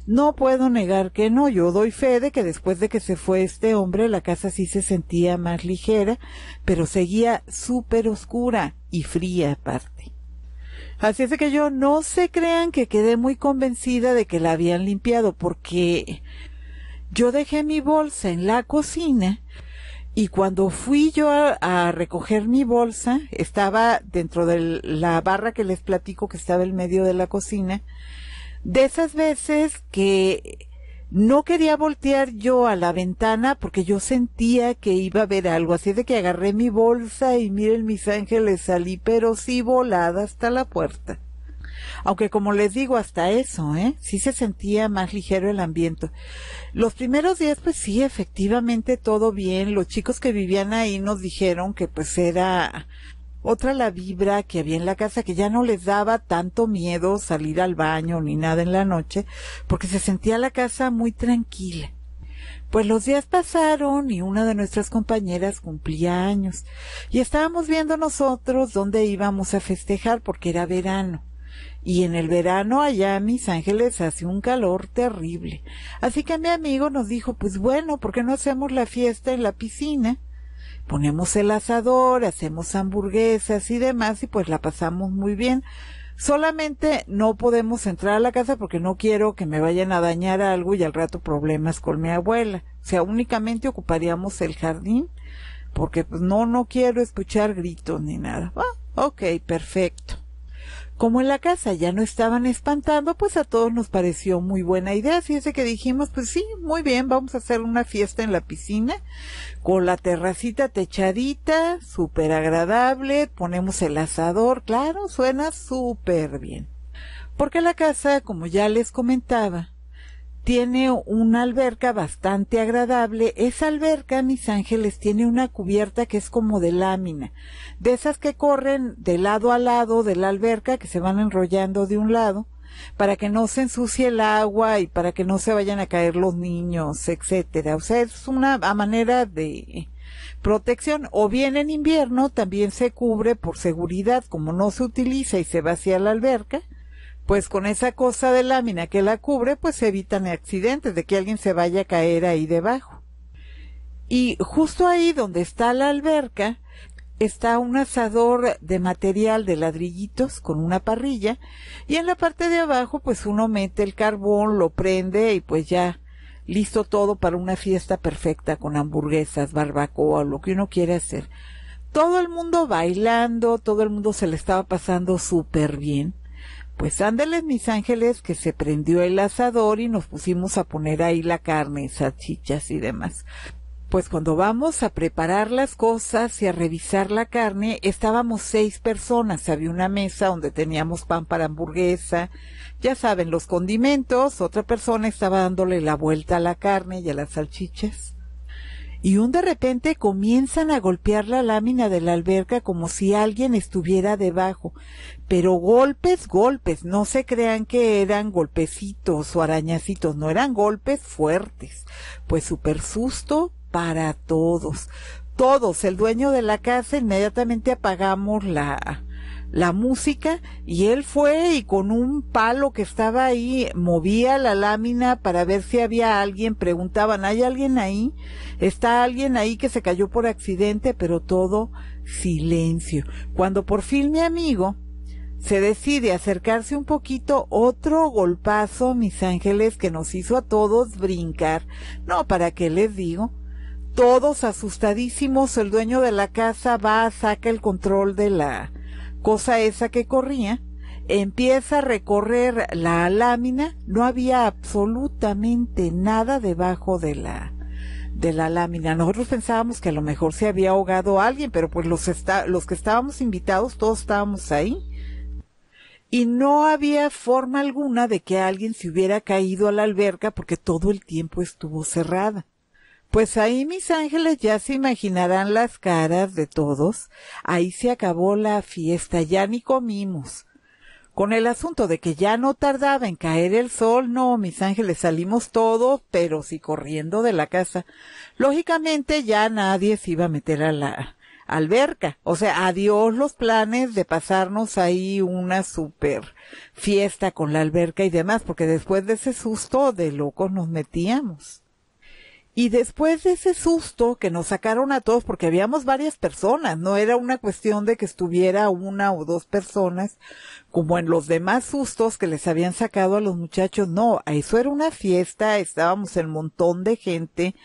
no puedo negar que no, yo doy fe de que después de que se fue este hombre la casa sí se sentía más ligera, pero seguía súper oscura y fría aparte. Así es que yo no se crean que quedé muy convencida de que la habían limpiado porque yo dejé mi bolsa en la cocina y cuando fui yo a, a recoger mi bolsa, estaba dentro de la barra que les platico que estaba en medio de la cocina, de esas veces que no quería voltear yo a la ventana porque yo sentía que iba a haber algo, así de que agarré mi bolsa y miren mis ángeles salí, pero sí volada hasta la puerta. Aunque como les digo, hasta eso, ¿eh? Sí se sentía más ligero el ambiente. Los primeros días, pues sí, efectivamente todo bien. Los chicos que vivían ahí nos dijeron que pues era otra la vibra que había en la casa, que ya no les daba tanto miedo salir al baño ni nada en la noche, porque se sentía la casa muy tranquila. Pues los días pasaron y una de nuestras compañeras cumplía años y estábamos viendo nosotros dónde íbamos a festejar porque era verano. Y en el verano allá en Mis Ángeles hace un calor terrible. Así que mi amigo nos dijo, pues bueno, ¿por qué no hacemos la fiesta en la piscina? ponemos el asador, hacemos hamburguesas y demás y pues la pasamos muy bien. Solamente no podemos entrar a la casa porque no quiero que me vayan a dañar algo y al rato problemas con mi abuela. O sea, únicamente ocuparíamos el jardín porque pues, no, no quiero escuchar gritos ni nada. Ah, ok, perfecto como en la casa ya no estaban espantando, pues a todos nos pareció muy buena idea. Así es que dijimos, pues sí, muy bien, vamos a hacer una fiesta en la piscina, con la terracita techadita, súper agradable, ponemos el asador, claro, suena súper bien. Porque la casa, como ya les comentaba, tiene una alberca bastante agradable. Esa alberca, mis ángeles, tiene una cubierta que es como de lámina, de esas que corren de lado a lado de la alberca, que se van enrollando de un lado, para que no se ensucie el agua y para que no se vayan a caer los niños, etcétera. O sea, es una manera de protección. O bien en invierno también se cubre por seguridad, como no se utiliza y se vacía la alberca pues con esa cosa de lámina que la cubre, pues se evitan accidentes de que alguien se vaya a caer ahí debajo. Y justo ahí donde está la alberca, está un asador de material de ladrillitos con una parrilla y en la parte de abajo pues uno mete el carbón, lo prende y pues ya listo todo para una fiesta perfecta con hamburguesas, barbacoa, lo que uno quiere hacer. Todo el mundo bailando, todo el mundo se le estaba pasando súper bien. Pues ándales, mis ángeles que se prendió el asador y nos pusimos a poner ahí la carne, salchichas y demás. Pues cuando vamos a preparar las cosas y a revisar la carne, estábamos seis personas. Había una mesa donde teníamos pan para hamburguesa, ya saben, los condimentos. Otra persona estaba dándole la vuelta a la carne y a las salchichas y un de repente comienzan a golpear la lámina de la alberca como si alguien estuviera debajo. Pero golpes, golpes, no se crean que eran golpecitos o arañacitos, no eran golpes fuertes, pues súper susto para todos. Todos, el dueño de la casa, inmediatamente apagamos la, la música y él fue y con un palo que estaba ahí movía la lámina para ver si había alguien, preguntaban, ¿hay alguien ahí? ¿Está alguien ahí que se cayó por accidente? Pero todo silencio. Cuando por fin mi amigo se decide acercarse un poquito, otro golpazo, mis ángeles, que nos hizo a todos brincar. No, ¿para qué les digo? Todos asustadísimos, el dueño de la casa va, saca el control de la, cosa esa que corría, empieza a recorrer la lámina, no había absolutamente nada debajo de la de la lámina. Nosotros pensábamos que a lo mejor se había ahogado alguien, pero pues los los que estábamos invitados todos estábamos ahí. Y no había forma alguna de que alguien se hubiera caído a la alberca porque todo el tiempo estuvo cerrada. Pues ahí mis ángeles ya se imaginarán las caras de todos. Ahí se acabó la fiesta, ya ni comimos. Con el asunto de que ya no tardaba en caer el sol, no, mis ángeles, salimos todos, pero sí corriendo de la casa. Lógicamente ya nadie se iba a meter a la alberca. O sea, adiós los planes de pasarnos ahí una super fiesta con la alberca y demás, porque después de ese susto de locos nos metíamos. Y después de ese susto que nos sacaron a todos, porque habíamos varias personas, no era una cuestión de que estuviera una o dos personas, como en los demás sustos que les habían sacado a los muchachos, no, eso era una fiesta, estábamos el montón de gente,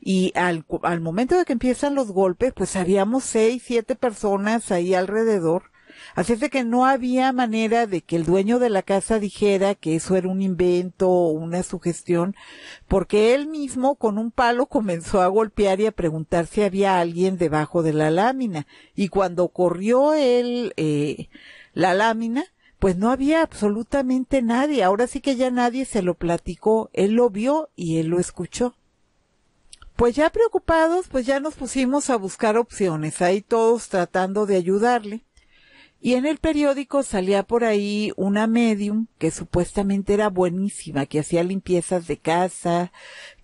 y al, al momento de que empiezan los golpes, pues habíamos seis, siete personas ahí alrededor, Así es de que no había manera de que el dueño de la casa dijera que eso era un invento o una sugestión, porque él mismo con un palo comenzó a golpear y a preguntar si había alguien debajo de la lámina. Y cuando corrió él eh, la lámina, pues no había absolutamente nadie. Ahora sí que ya nadie se lo platicó. Él lo vio y él lo escuchó. Pues ya preocupados, pues ya nos pusimos a buscar opciones, ahí todos tratando de ayudarle. Y en el periódico salía por ahí una medium que supuestamente era buenísima, que hacía limpiezas de casa,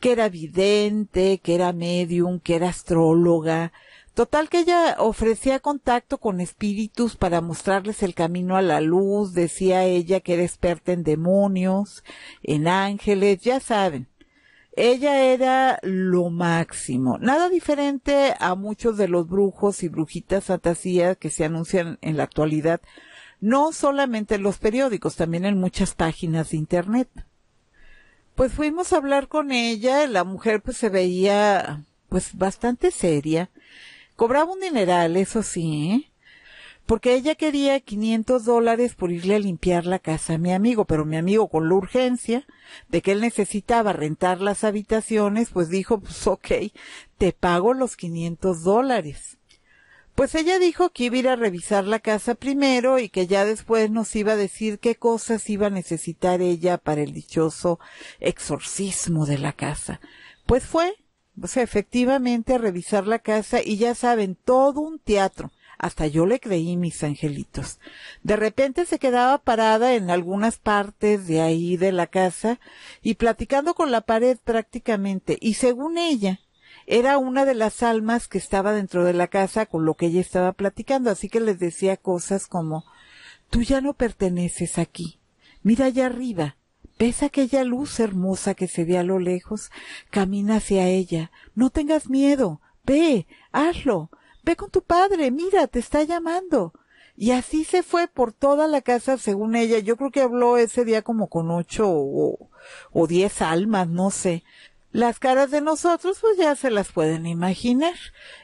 que era vidente, que era medium, que era astróloga. Total que ella ofrecía contacto con espíritus para mostrarles el camino a la luz, decía ella que era experta en demonios, en ángeles, ya saben ella era lo máximo. Nada diferente a muchos de los brujos y brujitas fantasías que se anuncian en la actualidad, no solamente en los periódicos, también en muchas páginas de internet. Pues fuimos a hablar con ella, la mujer pues se veía pues bastante seria, cobraba un dineral, eso sí, ¿eh? porque ella quería 500 dólares por irle a limpiar la casa a mi amigo, pero mi amigo con la urgencia de que él necesitaba rentar las habitaciones, pues dijo, pues ok, te pago los 500 dólares. Pues ella dijo que iba a ir a revisar la casa primero y que ya después nos iba a decir qué cosas iba a necesitar ella para el dichoso exorcismo de la casa. Pues fue, o sea, efectivamente a revisar la casa y ya saben, todo un teatro. Hasta yo le creí mis angelitos. De repente se quedaba parada en algunas partes de ahí de la casa y platicando con la pared prácticamente. Y según ella, era una de las almas que estaba dentro de la casa con lo que ella estaba platicando. Así que les decía cosas como, tú ya no perteneces aquí. Mira allá arriba. ¿Ves aquella luz hermosa que se ve a lo lejos? Camina hacia ella. No tengas miedo. Ve, hazlo ve con tu padre, mira, te está llamando. Y así se fue por toda la casa, según ella. Yo creo que habló ese día como con ocho o, diez almas, no sé. Las caras de nosotros, pues ya se las pueden imaginar.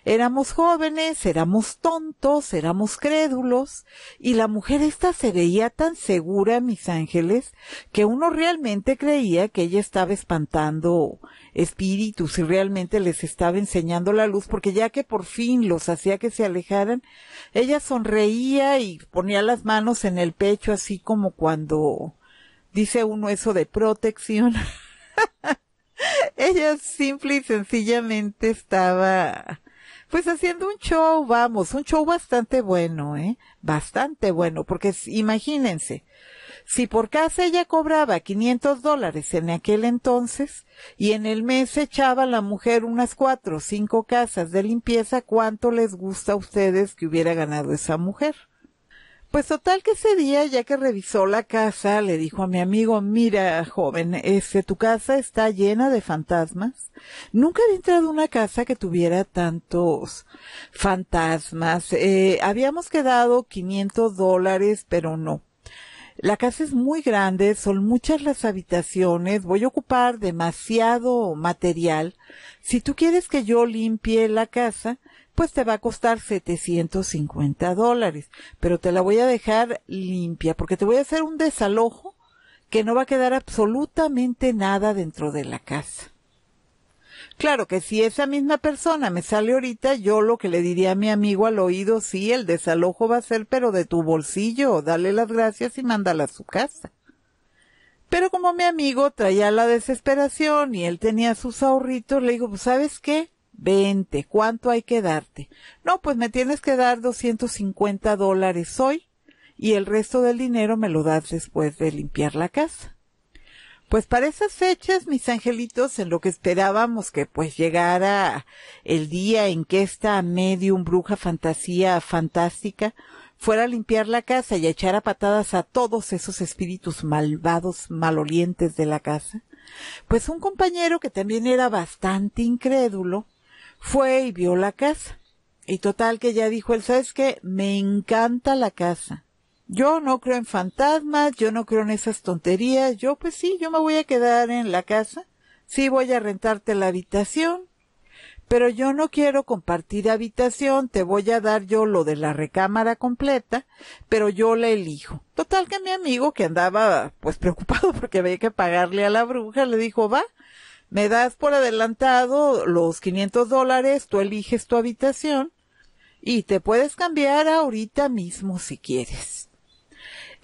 Éramos jóvenes, éramos tontos, éramos crédulos, y la mujer esta se veía tan segura, mis ángeles, que uno realmente creía que ella estaba espantando espíritus y realmente les estaba enseñando la luz, porque ya que por fin los hacía que se alejaran, ella sonreía y ponía las manos en el pecho, así como cuando dice uno eso de protección. ella simple y sencillamente estaba pues haciendo un show, vamos, un show bastante bueno, ¿eh? Bastante bueno, porque imagínense, si por casa ella cobraba 500 dólares en aquel entonces y en el mes echaba la mujer unas cuatro o cinco casas de limpieza, ¿cuánto les gusta a ustedes que hubiera ganado esa mujer? Pues total que ese día, ya que revisó la casa, le dijo a mi amigo, mira, joven, este, tu casa está llena de fantasmas. Nunca había entrado a una casa que tuviera tantos fantasmas. Eh, habíamos quedado 500 dólares, pero no. La casa es muy grande, son muchas las habitaciones, voy a ocupar demasiado material. Si tú quieres que yo limpie la casa, pues te va a costar 750 dólares, pero te la voy a dejar limpia porque te voy a hacer un desalojo que no va a quedar absolutamente nada dentro de la casa. Claro que si esa misma persona me sale ahorita, yo lo que le diría a mi amigo al oído, sí, el desalojo va a ser, pero de tu bolsillo, dale las gracias y mándala a su casa. Pero como mi amigo traía la desesperación y él tenía sus ahorritos, le digo, ¿sabes qué? Vente, ¿cuánto hay que darte? No, pues me tienes que dar 250 dólares hoy y el resto del dinero me lo das después de limpiar la casa. Pues para esas fechas, mis angelitos, en lo que esperábamos que pues llegara el día en que esta medium bruja fantasía fantástica fuera a limpiar la casa y a echar a patadas a todos esos espíritus malvados, malolientes de la casa, pues un compañero que también era bastante incrédulo fue y vio la casa. Y total que ya dijo él, ¿sabes qué? Me encanta la casa. Yo no creo en fantasmas, yo no creo en esas tonterías, yo pues sí, yo me voy a quedar en la casa, sí voy a rentarte la habitación, pero yo no quiero compartir habitación, te voy a dar yo lo de la recámara completa, pero yo la elijo. Total que mi amigo que andaba pues preocupado porque había que pagarle a la bruja, le dijo, va, me das por adelantado los 500 dólares, tú eliges tu habitación y te puedes cambiar ahorita mismo si quieres.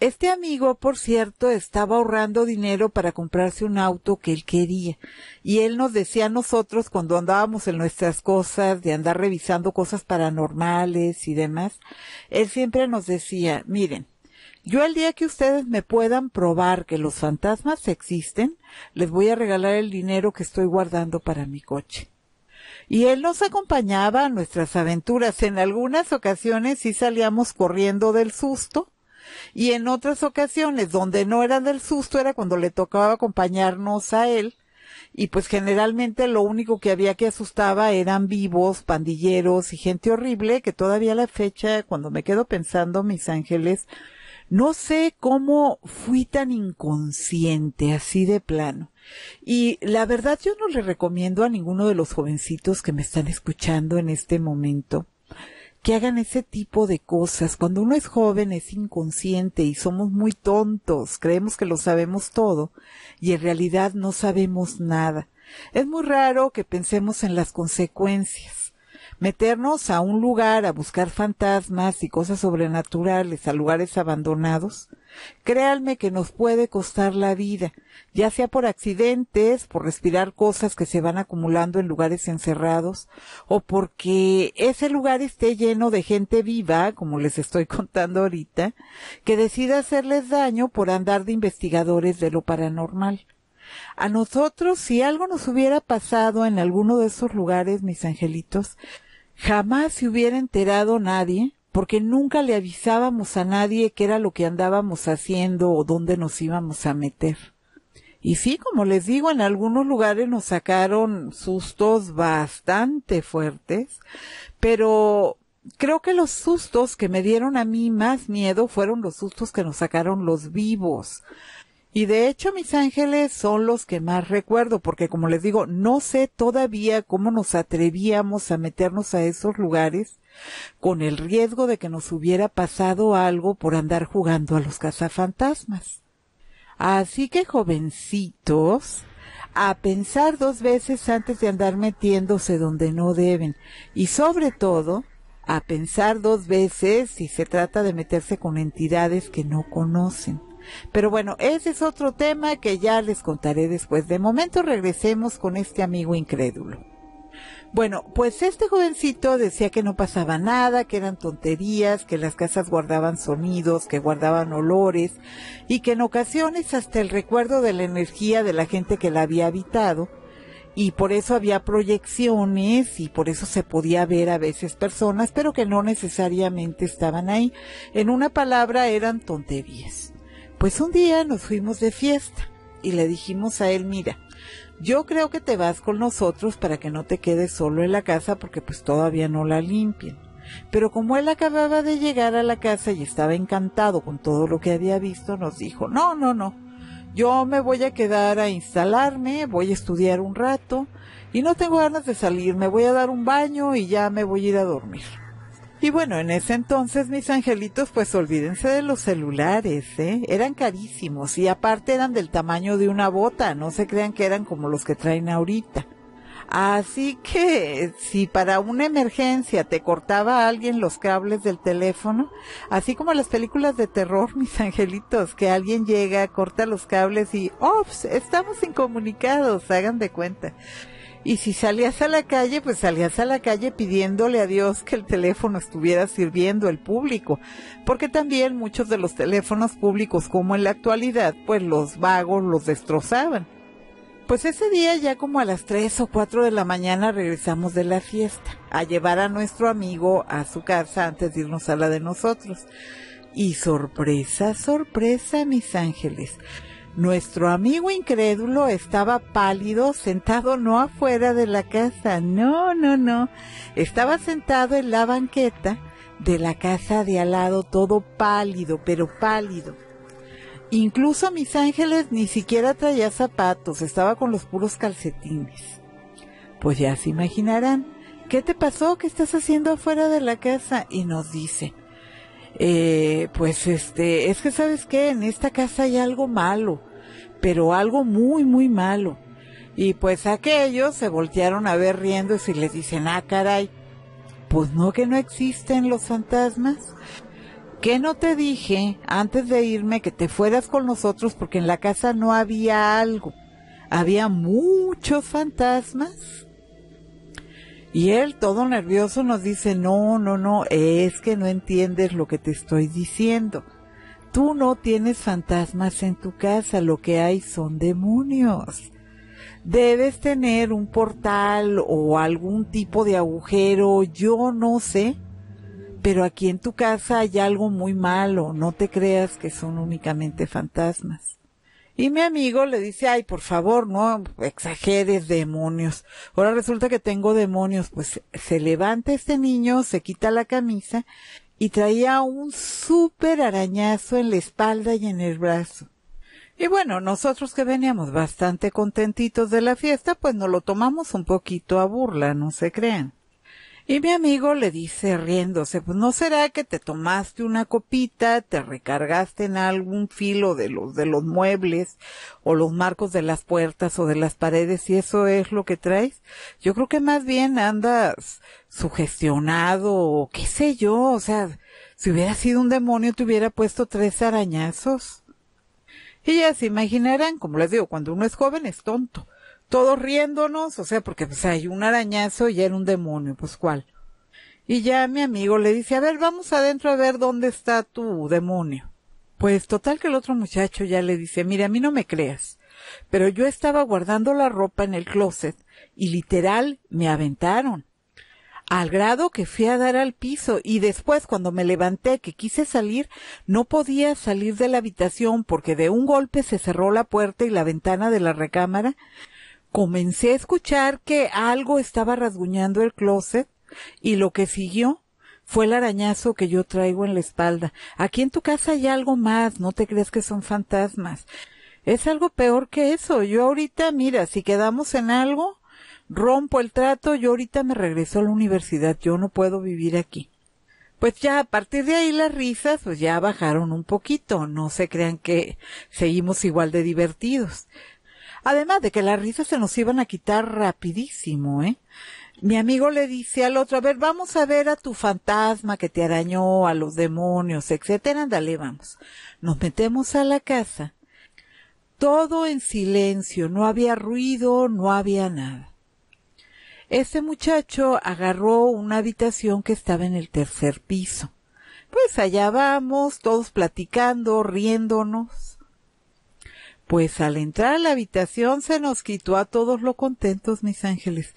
Este amigo, por cierto, estaba ahorrando dinero para comprarse un auto que él quería. Y él nos decía a nosotros cuando andábamos en nuestras cosas, de andar revisando cosas paranormales y demás, él siempre nos decía, miren, yo el día que ustedes me puedan probar que los fantasmas existen, les voy a regalar el dinero que estoy guardando para mi coche y él nos acompañaba a nuestras aventuras. En algunas ocasiones sí salíamos corriendo del susto, y en otras ocasiones donde no era del susto era cuando le tocaba acompañarnos a él. Y pues generalmente lo único que había que asustaba eran vivos, pandilleros y gente horrible que todavía a la fecha, cuando me quedo pensando, mis ángeles, no sé cómo fui tan inconsciente así de plano. Y la verdad yo no le recomiendo a ninguno de los jovencitos que me están escuchando en este momento que hagan ese tipo de cosas. Cuando uno es joven es inconsciente y somos muy tontos, creemos que lo sabemos todo y en realidad no sabemos nada. Es muy raro que pensemos en las consecuencias meternos a un lugar a buscar fantasmas y cosas sobrenaturales, a lugares abandonados, créanme que nos puede costar la vida, ya sea por accidentes, por respirar cosas que se van acumulando en lugares encerrados, o porque ese lugar esté lleno de gente viva, como les estoy contando ahorita, que decida hacerles daño por andar de investigadores de lo paranormal. A nosotros, si algo nos hubiera pasado en alguno de esos lugares, mis angelitos, Jamás se hubiera enterado nadie, porque nunca le avisábamos a nadie qué era lo que andábamos haciendo o dónde nos íbamos a meter. Y sí, como les digo, en algunos lugares nos sacaron sustos bastante fuertes, pero creo que los sustos que me dieron a mí más miedo fueron los sustos que nos sacaron los vivos. Y de hecho, mis ángeles son los que más recuerdo, porque como les digo, no sé todavía cómo nos atrevíamos a meternos a esos lugares con el riesgo de que nos hubiera pasado algo por andar jugando a los cazafantasmas. Así que, jovencitos, a pensar dos veces antes de andar metiéndose donde no deben. Y sobre todo, a pensar dos veces si se trata de meterse con entidades que no conocen. Pero bueno, ese es otro tema que ya les contaré después. De momento regresemos con este amigo incrédulo. Bueno, pues este jovencito decía que no pasaba nada, que eran tonterías, que las casas guardaban sonidos, que guardaban olores y que en ocasiones hasta el recuerdo de la energía de la gente que la había habitado y por eso había proyecciones y por eso se podía ver a veces personas, pero que no necesariamente estaban ahí. En una palabra eran tonterías. Pues un día nos fuimos de fiesta y le dijimos a él, mira, yo creo que te vas con nosotros para que no te quedes solo en la casa porque pues todavía no la limpien. Pero como él acababa de llegar a la casa y estaba encantado con todo lo que había visto, nos dijo, no, no, no, yo me voy a quedar a instalarme, voy a estudiar un rato y no tengo ganas de salir, me voy a dar un baño y ya me voy a ir a dormir. Y bueno, en ese entonces, mis angelitos, pues olvídense de los celulares, ¿eh? Eran carísimos y aparte eran del tamaño de una bota, no se crean que eran como los que traen ahorita. Así que si para una emergencia te cortaba alguien los cables del teléfono, así como las películas de terror, mis angelitos, que alguien llega, corta los cables y ¡ops! Estamos incomunicados, hagan de cuenta. Y si salías a la calle, pues salías a la calle pidiéndole a Dios que el teléfono estuviera sirviendo el público, porque también muchos de los teléfonos públicos como en la actualidad, pues los vagos los destrozaban. Pues ese día ya como a las 3 o 4 de la mañana regresamos de la fiesta a llevar a nuestro amigo a su casa antes de irnos a la de nosotros. Y sorpresa, sorpresa, mis ángeles. Nuestro amigo incrédulo estaba pálido, sentado no afuera de la casa, no, no, no, estaba sentado en la banqueta de la casa de al lado, todo pálido, pero pálido. Incluso mis ángeles ni siquiera traía zapatos, estaba con los puros calcetines. Pues ya se imaginarán, ¿qué te pasó? ¿Qué estás haciendo afuera de la casa? Y nos dice, eh, pues este, es que sabes que en esta casa hay algo malo, pero algo muy, muy malo. Y pues aquellos se voltearon a ver riendo y les dicen, ah, caray, pues no que no existen los fantasmas. ¿Qué no te dije antes de irme que te fueras con nosotros porque en la casa no había algo? Había muchos fantasmas y él, todo nervioso, nos dice, no, no, no, es que no entiendes lo que te estoy diciendo. Tú no tienes fantasmas en tu casa, lo que hay son demonios. Debes tener un portal o algún tipo de agujero, yo no sé, pero aquí en tu casa hay algo muy malo, no te creas que son únicamente fantasmas. Y mi amigo le dice, ay, por favor, no exageres demonios. Ahora resulta que tengo demonios. Pues se levanta este niño, se quita la camisa y traía un súper arañazo en la espalda y en el brazo. Y bueno, nosotros que veníamos bastante contentitos de la fiesta, pues nos lo tomamos un poquito a burla, no se crean. Y mi amigo le dice riéndose, pues no será que te tomaste una copita, te recargaste en algún filo de los, de los muebles o los marcos de las puertas o de las paredes y eso es lo que traes. Yo creo que más bien andas sugestionado o qué sé yo, o sea, si hubiera sido un demonio te hubiera puesto tres arañazos. Y ya se imaginarán, como les digo, cuando uno es joven es tonto todos riéndonos, o sea, porque pues hay un arañazo y era un demonio, pues cuál. Y ya mi amigo le dice, a ver, vamos adentro a ver dónde está tu demonio. Pues total que el otro muchacho ya le dice, mire, a mí no me creas, pero yo estaba guardando la ropa en el closet y literal me aventaron. Al grado que fui a dar al piso y después cuando me levanté que quise salir, no podía salir de la habitación porque de un golpe se cerró la puerta y la ventana de la recámara comencé a escuchar que algo estaba rasguñando el closet y lo que siguió fue el arañazo que yo traigo en la espalda. Aquí en tu casa hay algo más, no te creas que son fantasmas. Es algo peor que eso. Yo ahorita, mira, si quedamos en algo, rompo el trato, yo ahorita me regreso a la universidad, yo no puedo vivir aquí. Pues ya a partir de ahí las risas pues ya bajaron un poquito, no se crean que seguimos igual de divertidos. Además de que las risas se nos iban a quitar rapidísimo, ¿eh? Mi amigo le dice al otro, a ver, vamos a ver a tu fantasma que te arañó, a los demonios, etcétera, ándale, vamos. Nos metemos a la casa. Todo en silencio, no había ruido, no había nada. Ese muchacho agarró una habitación que estaba en el tercer piso. Pues allá vamos, todos platicando, riéndonos. Pues al entrar a la habitación se nos quitó a todos lo contentos, mis ángeles.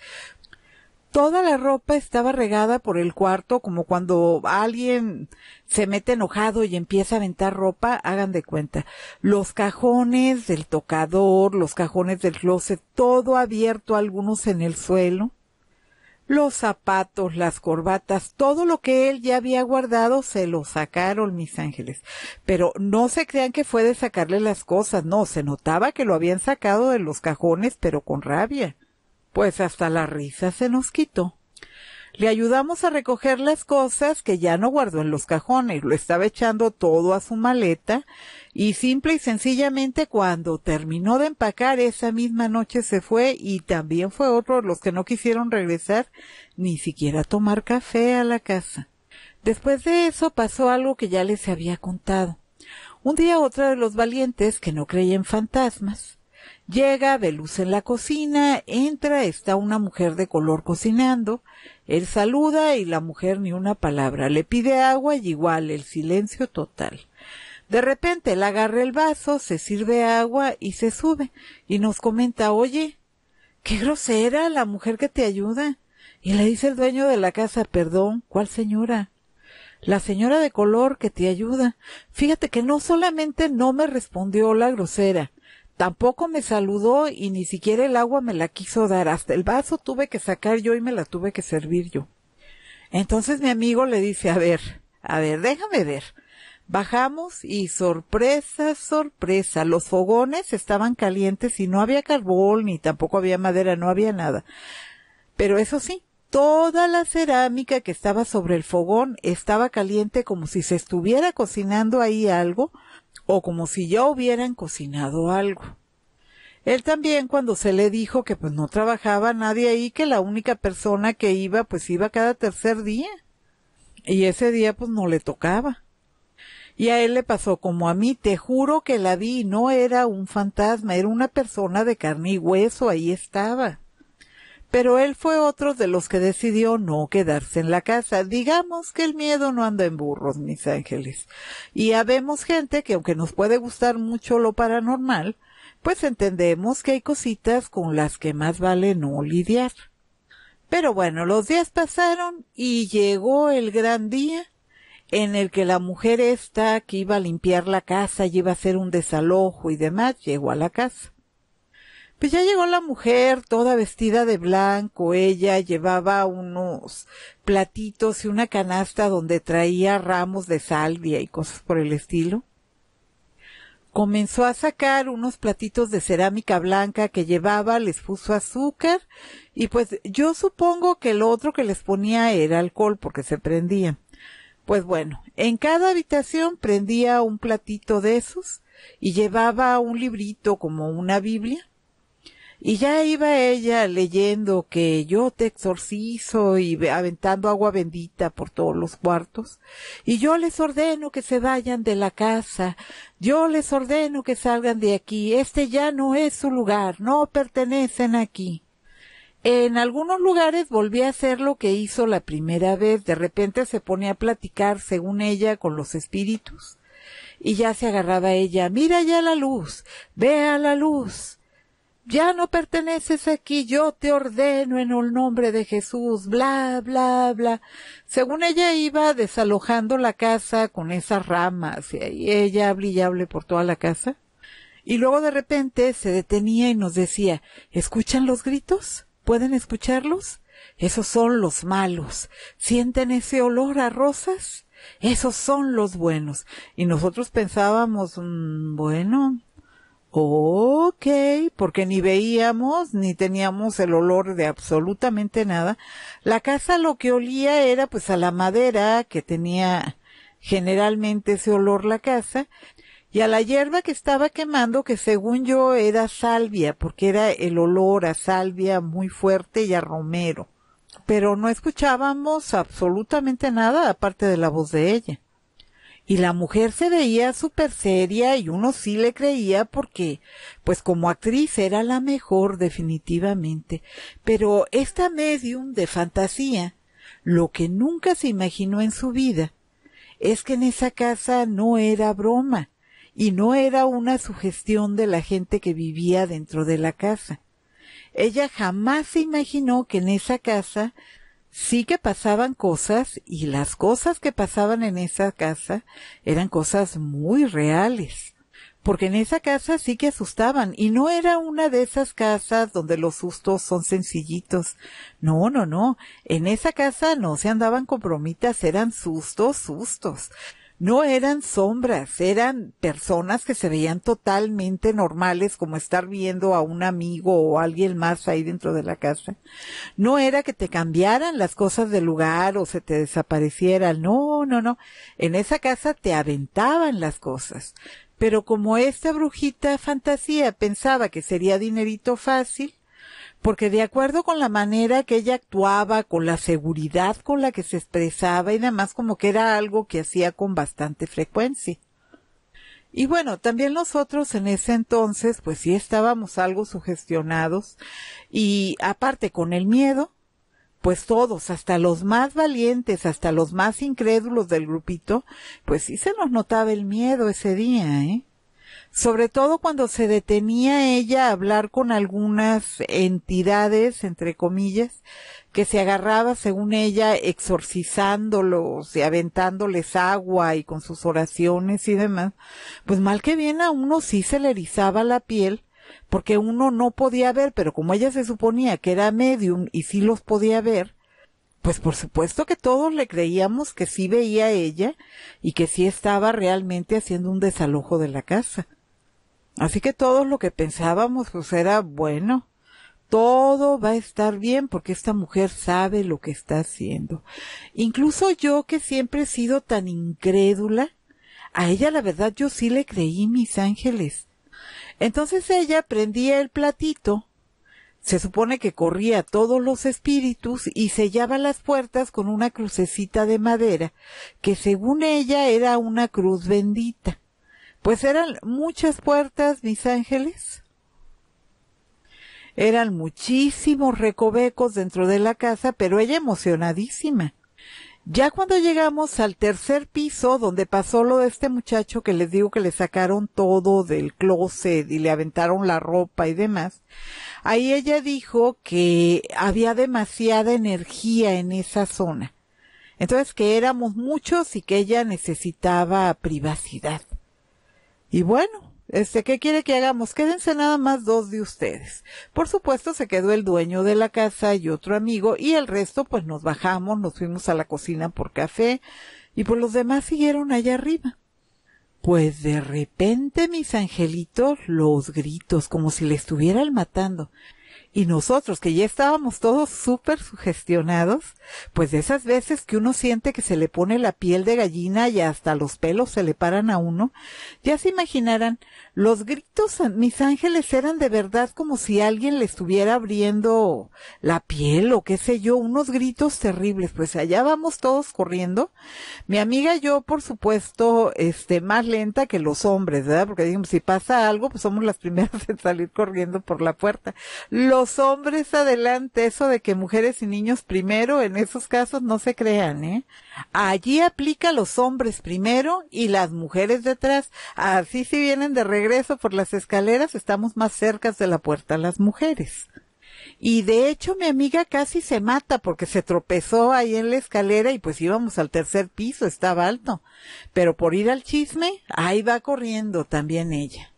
Toda la ropa estaba regada por el cuarto, como cuando alguien se mete enojado y empieza a aventar ropa, hagan de cuenta. Los cajones del tocador, los cajones del closet, todo abierto, algunos en el suelo los zapatos, las corbatas, todo lo que él ya había guardado se lo sacaron, mis ángeles. Pero no se crean que fue de sacarle las cosas, no, se notaba que lo habían sacado de los cajones, pero con rabia. Pues hasta la risa se nos quitó. Le ayudamos a recoger las cosas que ya no guardó en los cajones, lo estaba echando todo a su maleta y simple y sencillamente cuando terminó de empacar esa misma noche se fue y también fue otro los que no quisieron regresar ni siquiera tomar café a la casa. Después de eso pasó algo que ya les había contado. Un día otra de los valientes que no en fantasmas llega, de luz en la cocina, entra, está una mujer de color cocinando, él saluda y la mujer ni una palabra. Le pide agua y igual, el silencio total. De repente él agarra el vaso, se sirve agua y se sube y nos comenta, oye, qué grosera la mujer que te ayuda. Y le dice el dueño de la casa, perdón, ¿cuál señora? La señora de color que te ayuda. Fíjate que no solamente no me respondió la grosera, Tampoco me saludó y ni siquiera el agua me la quiso dar. Hasta el vaso tuve que sacar yo y me la tuve que servir yo. Entonces mi amigo le dice, a ver, a ver, déjame ver. Bajamos y sorpresa, sorpresa, los fogones estaban calientes y no había carbón ni tampoco había madera, no había nada. Pero eso sí, toda la cerámica que estaba sobre el fogón estaba caliente como si se estuviera cocinando ahí algo o como si ya hubieran cocinado algo. Él también cuando se le dijo que pues no trabajaba nadie ahí, que la única persona que iba pues iba cada tercer día. Y ese día pues no le tocaba. Y a él le pasó como a mí, te juro que la vi, no era un fantasma, era una persona de carne y hueso, ahí estaba pero él fue otro de los que decidió no quedarse en la casa. Digamos que el miedo no anda en burros, mis ángeles. Y habemos gente que aunque nos puede gustar mucho lo paranormal, pues entendemos que hay cositas con las que más vale no lidiar. Pero bueno, los días pasaron y llegó el gran día en el que la mujer esta que iba a limpiar la casa y iba a hacer un desalojo y demás, llegó a la casa. Pues ya llegó la mujer toda vestida de blanco, ella llevaba unos platitos y una canasta donde traía ramos de salvia y cosas por el estilo. Comenzó a sacar unos platitos de cerámica blanca que llevaba, les puso azúcar y pues yo supongo que el otro que les ponía era alcohol porque se prendía. Pues bueno, en cada habitación prendía un platito de esos y llevaba un librito como una Biblia y ya iba ella leyendo que yo te exorcizo y aventando agua bendita por todos los cuartos. Y yo les ordeno que se vayan de la casa. Yo les ordeno que salgan de aquí. Este ya no es su lugar. No pertenecen aquí. En algunos lugares volví a hacer lo que hizo la primera vez. De repente se ponía a platicar, según ella, con los espíritus. Y ya se agarraba ella. Mira ya la luz. Vea la luz ya no perteneces aquí, yo te ordeno en el nombre de Jesús, bla, bla, bla. Según ella iba desalojando la casa con esas ramas y ella brillable por toda la casa. Y luego de repente se detenía y nos decía, ¿escuchan los gritos? ¿Pueden escucharlos? Esos son los malos. ¿Sienten ese olor a rosas? Esos son los buenos. Y nosotros pensábamos, mm, bueno, Ok, porque ni veíamos ni teníamos el olor de absolutamente nada. La casa lo que olía era pues a la madera que tenía generalmente ese olor la casa y a la hierba que estaba quemando que según yo era salvia porque era el olor a salvia muy fuerte y a romero. Pero no escuchábamos absolutamente nada aparte de la voz de ella. Y la mujer se veía súper seria y uno sí le creía porque, pues como actriz era la mejor definitivamente. Pero esta medium de fantasía, lo que nunca se imaginó en su vida, es que en esa casa no era broma y no era una sugestión de la gente que vivía dentro de la casa. Ella jamás se imaginó que en esa casa sí que pasaban cosas y las cosas que pasaban en esa casa eran cosas muy reales. Porque en esa casa sí que asustaban y no era una de esas casas donde los sustos son sencillitos. No, no, no. En esa casa no se andaban con bromitas, eran sustos, sustos no eran sombras, eran personas que se veían totalmente normales, como estar viendo a un amigo o alguien más ahí dentro de la casa. No era que te cambiaran las cosas de lugar o se te desaparecieran, no, no, no. En esa casa te aventaban las cosas. Pero como esta brujita fantasía pensaba que sería dinerito fácil, porque de acuerdo con la manera que ella actuaba, con la seguridad con la que se expresaba y nada más como que era algo que hacía con bastante frecuencia. Y bueno, también nosotros en ese entonces, pues sí estábamos algo sugestionados y aparte con el miedo, pues todos, hasta los más valientes, hasta los más incrédulos del grupito, pues sí se nos notaba el miedo ese día, ¿eh? sobre todo cuando se detenía ella a hablar con algunas entidades, entre comillas, que se agarraba, según ella, exorcizándolos y aventándoles agua y con sus oraciones y demás, pues mal que bien a uno sí se le erizaba la piel, porque uno no podía ver, pero como ella se suponía que era medium y sí los podía ver, pues por supuesto que todos le creíamos que sí veía ella y que sí estaba realmente haciendo un desalojo de la casa. Así que todo lo que pensábamos pues era bueno. Todo va a estar bien porque esta mujer sabe lo que está haciendo. Incluso yo que siempre he sido tan incrédula, a ella la verdad yo sí le creí mis ángeles. Entonces ella prendía el platito, se supone que corría todos los espíritus y sellaba las puertas con una crucecita de madera, que según ella era una cruz bendita. Pues eran muchas puertas, mis ángeles. Eran muchísimos recovecos dentro de la casa, pero ella emocionadísima. Ya cuando llegamos al tercer piso, donde pasó lo de este muchacho que les digo que le sacaron todo del closet y le aventaron la ropa y demás, ahí ella dijo que había demasiada energía en esa zona. Entonces que éramos muchos y que ella necesitaba privacidad. Y bueno, este, ¿qué quiere que hagamos? Quédense nada más dos de ustedes. Por supuesto, se quedó el dueño de la casa y otro amigo, y el resto, pues nos bajamos, nos fuimos a la cocina por café, y pues los demás siguieron allá arriba. Pues de repente, mis angelitos, los gritos, como si le estuvieran matando. Y nosotros, que ya estábamos todos súper sugestionados, pues de esas veces que uno siente que se le pone la piel de gallina y hasta los pelos se le paran a uno, ya se imaginarán, los gritos, mis ángeles, eran de verdad como si alguien le estuviera abriendo la piel o qué sé yo, unos gritos terribles. Pues allá vamos todos corriendo. Mi amiga y yo, por supuesto, este, más lenta que los hombres, ¿verdad? Porque digamos, si pasa algo, pues somos las primeras en salir corriendo por la puerta los hombres adelante, eso de que mujeres y niños primero, en esos casos no se crean, ¿eh? Allí aplica los hombres primero y las mujeres detrás. Así si vienen de regreso por las escaleras, estamos más cerca de la puerta las mujeres. Y de hecho mi amiga casi se mata porque se tropezó ahí en la escalera y pues íbamos al tercer piso, estaba alto. Pero por ir al chisme, ahí va corriendo también ella.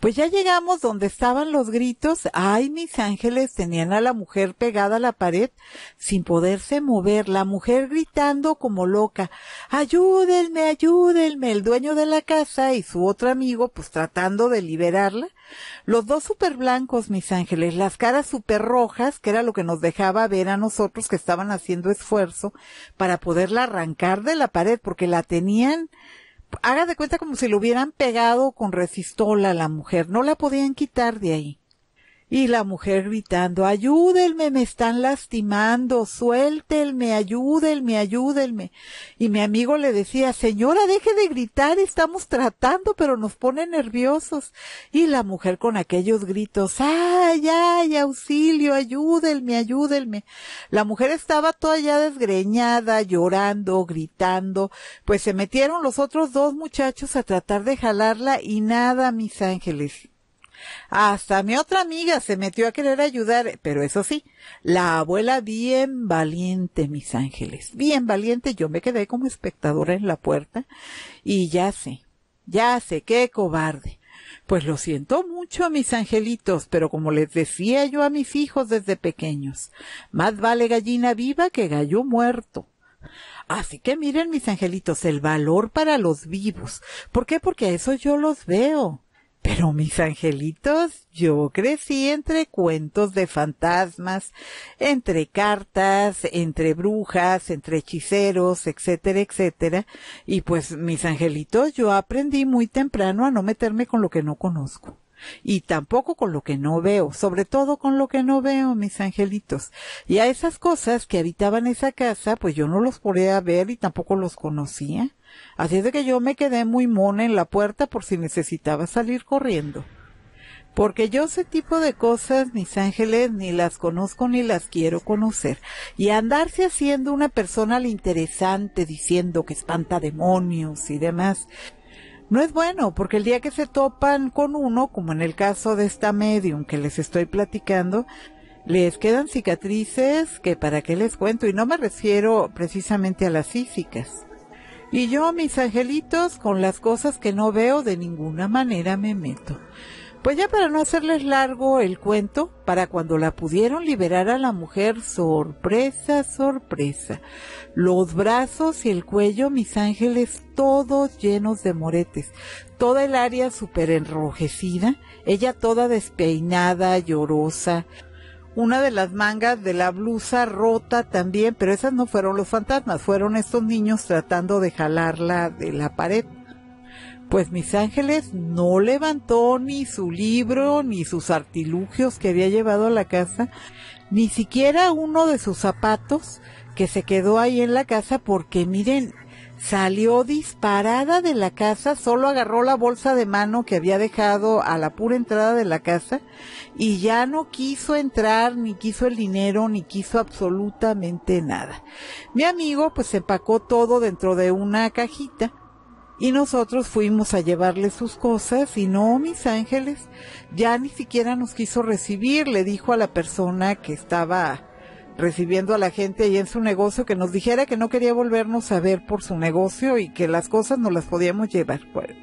Pues ya llegamos donde estaban los gritos. Ay, mis ángeles tenían a la mujer pegada a la pared sin poderse mover, la mujer gritando como loca. Ayúdenme, ayúdenme. El dueño de la casa y su otro amigo pues tratando de liberarla. Los dos súper blancos, mis ángeles, las caras súper rojas, que era lo que nos dejaba ver a nosotros que estaban haciendo esfuerzo para poderla arrancar de la pared porque la tenían haga de cuenta como si lo hubieran pegado con resistola a la mujer, no la podían quitar de ahí. Y la mujer gritando, ayúdenme, me están lastimando, suéltenme, ayúdenme, ayúdenme. Y mi amigo le decía, señora, deje de gritar, estamos tratando, pero nos pone nerviosos. Y la mujer con aquellos gritos, ay, ay, auxilio, ayúdenme, ayúdenme. La mujer estaba toda ya desgreñada, llorando, gritando. Pues se metieron los otros dos muchachos a tratar de jalarla y nada, mis ángeles hasta mi otra amiga se metió a querer ayudar, pero eso sí, la abuela bien valiente, mis ángeles, bien valiente, yo me quedé como espectadora en la puerta y ya sé, ya sé, qué cobarde. Pues lo siento mucho, mis angelitos, pero como les decía yo a mis hijos desde pequeños, más vale gallina viva que gallo muerto. Así que miren, mis angelitos, el valor para los vivos. ¿Por qué? Porque a eso yo los veo. Pero mis angelitos, yo crecí entre cuentos de fantasmas, entre cartas, entre brujas, entre hechiceros, etcétera, etcétera. Y pues mis angelitos, yo aprendí muy temprano a no meterme con lo que no conozco y tampoco con lo que no veo, sobre todo con lo que no veo, mis angelitos. Y a esas cosas que habitaban esa casa, pues yo no los podía ver y tampoco los conocía. Así es de que yo me quedé muy mona en la puerta por si necesitaba salir corriendo. Porque yo ese tipo de cosas, mis ángeles, ni las conozco ni las quiero conocer. Y andarse haciendo una persona interesante diciendo que espanta demonios y demás, no es bueno, porque el día que se topan con uno, como en el caso de esta medium que les estoy platicando, les quedan cicatrices que para qué les cuento, y no me refiero precisamente a las físicas. Y yo, mis angelitos, con las cosas que no veo, de ninguna manera me meto. Pues ya para no hacerles largo el cuento, para cuando la pudieron liberar a la mujer, sorpresa, sorpresa. Los brazos y el cuello, mis ángeles, todos llenos de moretes. Toda el área súper enrojecida, ella toda despeinada, llorosa, una de las mangas de la blusa rota también, pero esas no fueron los fantasmas, fueron estos niños tratando de jalarla de la pared. Pues mis ángeles no levantó ni su libro, ni sus artilugios que había llevado a la casa, ni siquiera uno de sus zapatos que se quedó ahí en la casa porque miren, Salió disparada de la casa, solo agarró la bolsa de mano que había dejado a la pura entrada de la casa y ya no quiso entrar, ni quiso el dinero, ni quiso absolutamente nada. Mi amigo pues empacó todo dentro de una cajita y nosotros fuimos a llevarle sus cosas y no, mis ángeles, ya ni siquiera nos quiso recibir, le dijo a la persona que estaba recibiendo a la gente ahí en su negocio, que nos dijera que no quería volvernos a ver por su negocio y que las cosas ...no las podíamos llevar. Bueno,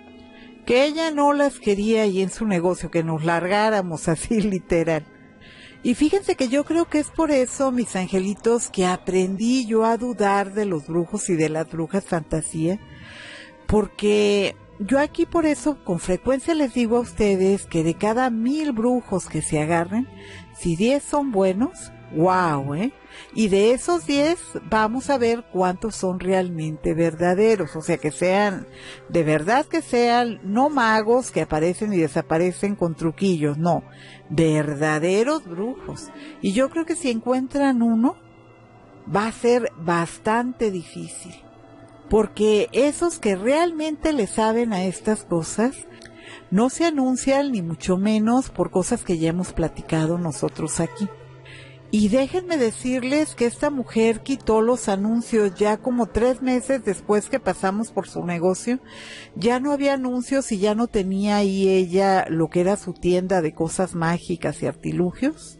que ella no las quería ahí en su negocio, que nos largáramos así literal. Y fíjense que yo creo que es por eso, mis angelitos, que aprendí yo a dudar de los brujos y de las brujas fantasía, porque yo aquí por eso con frecuencia les digo a ustedes que de cada mil brujos que se agarren, si diez son buenos, Wow, ¿eh? Y de esos 10 vamos a ver cuántos son realmente verdaderos, o sea, que sean, de verdad que sean, no magos que aparecen y desaparecen con truquillos, no, verdaderos brujos. Y yo creo que si encuentran uno, va a ser bastante difícil, porque esos que realmente le saben a estas cosas, no se anuncian ni mucho menos por cosas que ya hemos platicado nosotros aquí. Y déjenme decirles que esta mujer quitó los anuncios ya como tres meses después que pasamos por su negocio. Ya no había anuncios y ya no tenía ahí ella lo que era su tienda de cosas mágicas y artilugios.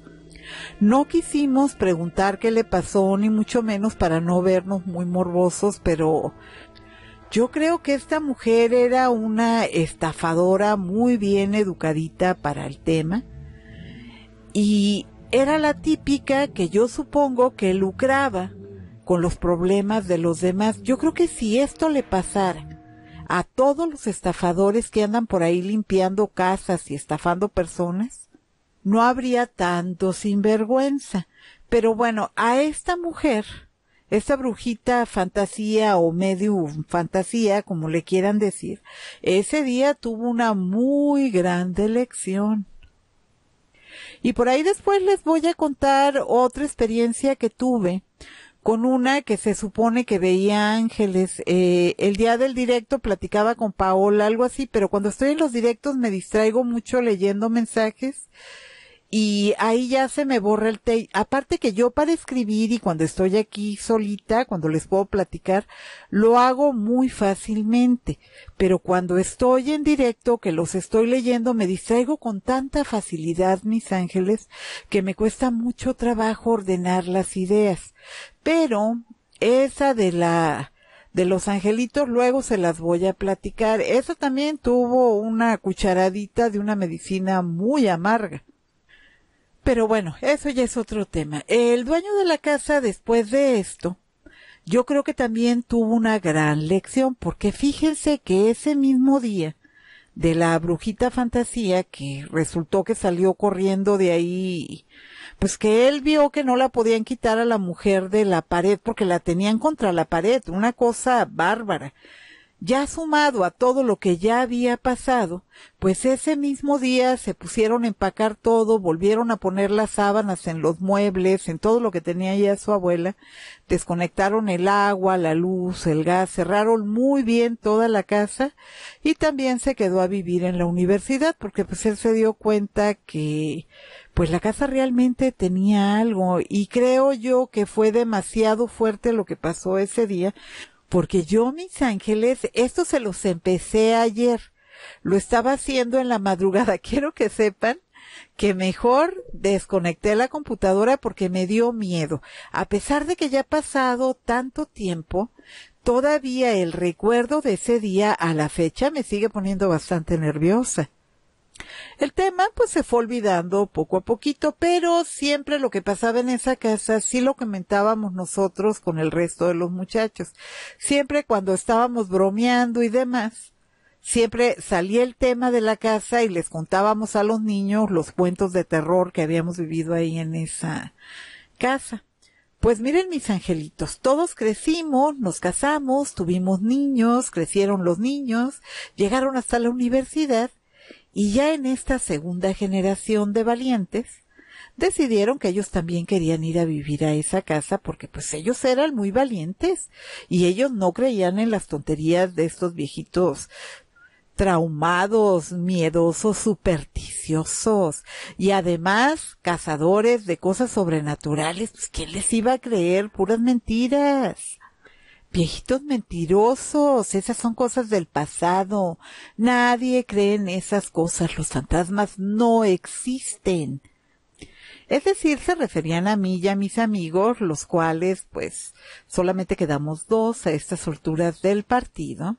No quisimos preguntar qué le pasó, ni mucho menos para no vernos muy morbosos, pero yo creo que esta mujer era una estafadora muy bien educadita para el tema. Y era la típica que yo supongo que lucraba con los problemas de los demás. Yo creo que si esto le pasara a todos los estafadores que andan por ahí limpiando casas y estafando personas, no habría tanto sinvergüenza. Pero bueno, a esta mujer, esta brujita fantasía o medio fantasía, como le quieran decir, ese día tuvo una muy grande lección. Y por ahí después les voy a contar otra experiencia que tuve con una que se supone que veía ángeles. Eh, el día del directo platicaba con Paola, algo así, pero cuando estoy en los directos me distraigo mucho leyendo mensajes y ahí ya se me borra el té, Aparte que yo para escribir y cuando estoy aquí solita, cuando les puedo platicar, lo hago muy fácilmente, pero cuando estoy en directo, que los estoy leyendo, me distraigo con tanta facilidad, mis ángeles, que me cuesta mucho trabajo ordenar las ideas. Pero esa de la de los angelitos luego se las voy a platicar. Esa también tuvo una cucharadita de una medicina muy amarga. Pero bueno, eso ya es otro tema. El dueño de la casa, después de esto, yo creo que también tuvo una gran lección, porque fíjense que ese mismo día de la brujita fantasía que resultó que salió corriendo de ahí, pues que él vio que no la podían quitar a la mujer de la pared porque la tenían contra la pared, una cosa bárbara ya sumado a todo lo que ya había pasado, pues ese mismo día se pusieron a empacar todo, volvieron a poner las sábanas en los muebles, en todo lo que tenía ya su abuela, desconectaron el agua, la luz, el gas, cerraron muy bien toda la casa y también se quedó a vivir en la universidad porque pues él se dio cuenta que pues la casa realmente tenía algo y creo yo que fue demasiado fuerte lo que pasó ese día porque yo, mis ángeles, esto se los empecé ayer. Lo estaba haciendo en la madrugada. Quiero que sepan que mejor desconecté la computadora porque me dio miedo. A pesar de que ya ha pasado tanto tiempo, todavía el recuerdo de ese día a la fecha me sigue poniendo bastante nerviosa. El tema pues se fue olvidando poco a poquito, pero siempre lo que pasaba en esa casa sí lo comentábamos nosotros con el resto de los muchachos. Siempre cuando estábamos bromeando y demás, siempre salía el tema de la casa y les contábamos a los niños los cuentos de terror que habíamos vivido ahí en esa casa. Pues miren mis angelitos, todos crecimos, nos casamos, tuvimos niños, crecieron los niños, llegaron hasta la universidad y ya en esta segunda generación de valientes, decidieron que ellos también querían ir a vivir a esa casa porque pues ellos eran muy valientes y ellos no creían en las tonterías de estos viejitos traumados, miedosos, supersticiosos y además cazadores de cosas sobrenaturales, pues ¿quién les iba a creer? Puras mentiras viejitos mentirosos, esas son cosas del pasado. Nadie cree en esas cosas, los fantasmas no existen. Es decir, se referían a mí y a mis amigos, los cuales pues solamente quedamos dos a estas alturas del partido,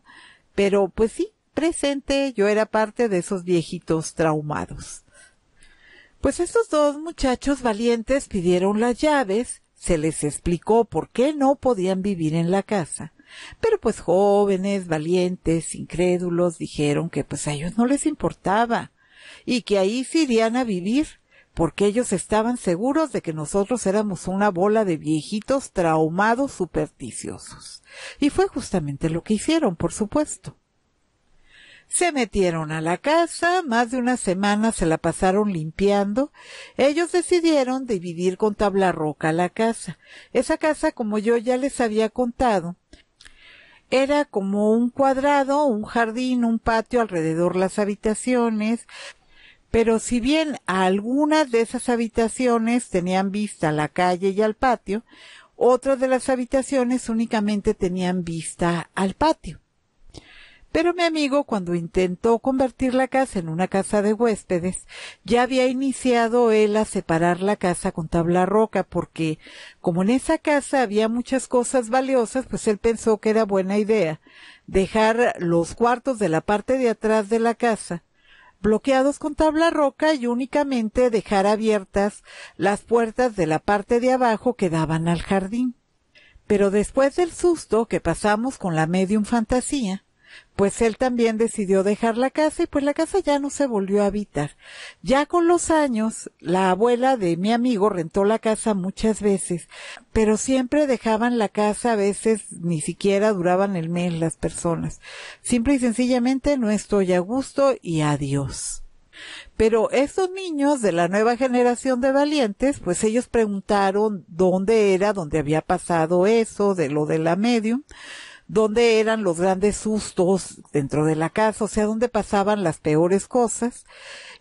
pero pues sí, presente yo era parte de esos viejitos traumados. Pues estos dos muchachos valientes pidieron las llaves se les explicó por qué no podían vivir en la casa. Pero pues jóvenes, valientes, incrédulos dijeron que pues a ellos no les importaba y que ahí se irían a vivir porque ellos estaban seguros de que nosotros éramos una bola de viejitos traumados supersticiosos. Y fue justamente lo que hicieron, por supuesto. Se metieron a la casa, más de una semana se la pasaron limpiando. Ellos decidieron dividir con tabla roca la casa. Esa casa, como yo ya les había contado, era como un cuadrado, un jardín, un patio alrededor las habitaciones, pero si bien algunas de esas habitaciones tenían vista a la calle y al patio, otras de las habitaciones únicamente tenían vista al patio. Pero mi amigo, cuando intentó convertir la casa en una casa de huéspedes, ya había iniciado él a separar la casa con tabla roca, porque como en esa casa había muchas cosas valiosas, pues él pensó que era buena idea dejar los cuartos de la parte de atrás de la casa bloqueados con tabla roca y únicamente dejar abiertas las puertas de la parte de abajo que daban al jardín. Pero después del susto que pasamos con la medium fantasía, pues él también decidió dejar la casa y pues la casa ya no se volvió a habitar. Ya con los años, la abuela de mi amigo rentó la casa muchas veces, pero siempre dejaban la casa, a veces ni siquiera duraban el mes las personas. Simple y sencillamente no estoy a gusto y adiós. Pero esos niños de la nueva generación de valientes, pues ellos preguntaron dónde era, dónde había pasado eso, de lo de la medium dónde eran los grandes sustos dentro de la casa, o sea, dónde pasaban las peores cosas.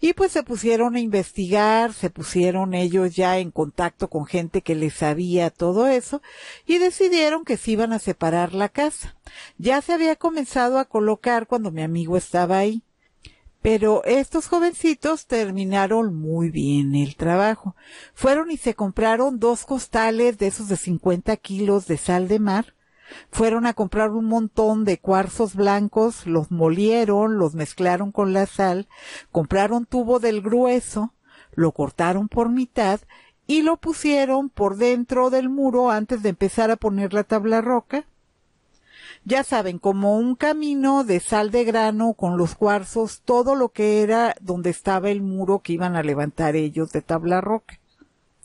Y pues se pusieron a investigar, se pusieron ellos ya en contacto con gente que les sabía todo eso y decidieron que se iban a separar la casa. Ya se había comenzado a colocar cuando mi amigo estaba ahí. Pero estos jovencitos terminaron muy bien el trabajo. Fueron y se compraron dos costales de esos de 50 kilos de sal de mar fueron a comprar un montón de cuarzos blancos, los molieron, los mezclaron con la sal, compraron tubo del grueso, lo cortaron por mitad y lo pusieron por dentro del muro antes de empezar a poner la tabla roca. Ya saben, como un camino de sal de grano con los cuarzos, todo lo que era donde estaba el muro que iban a levantar ellos de tabla roca.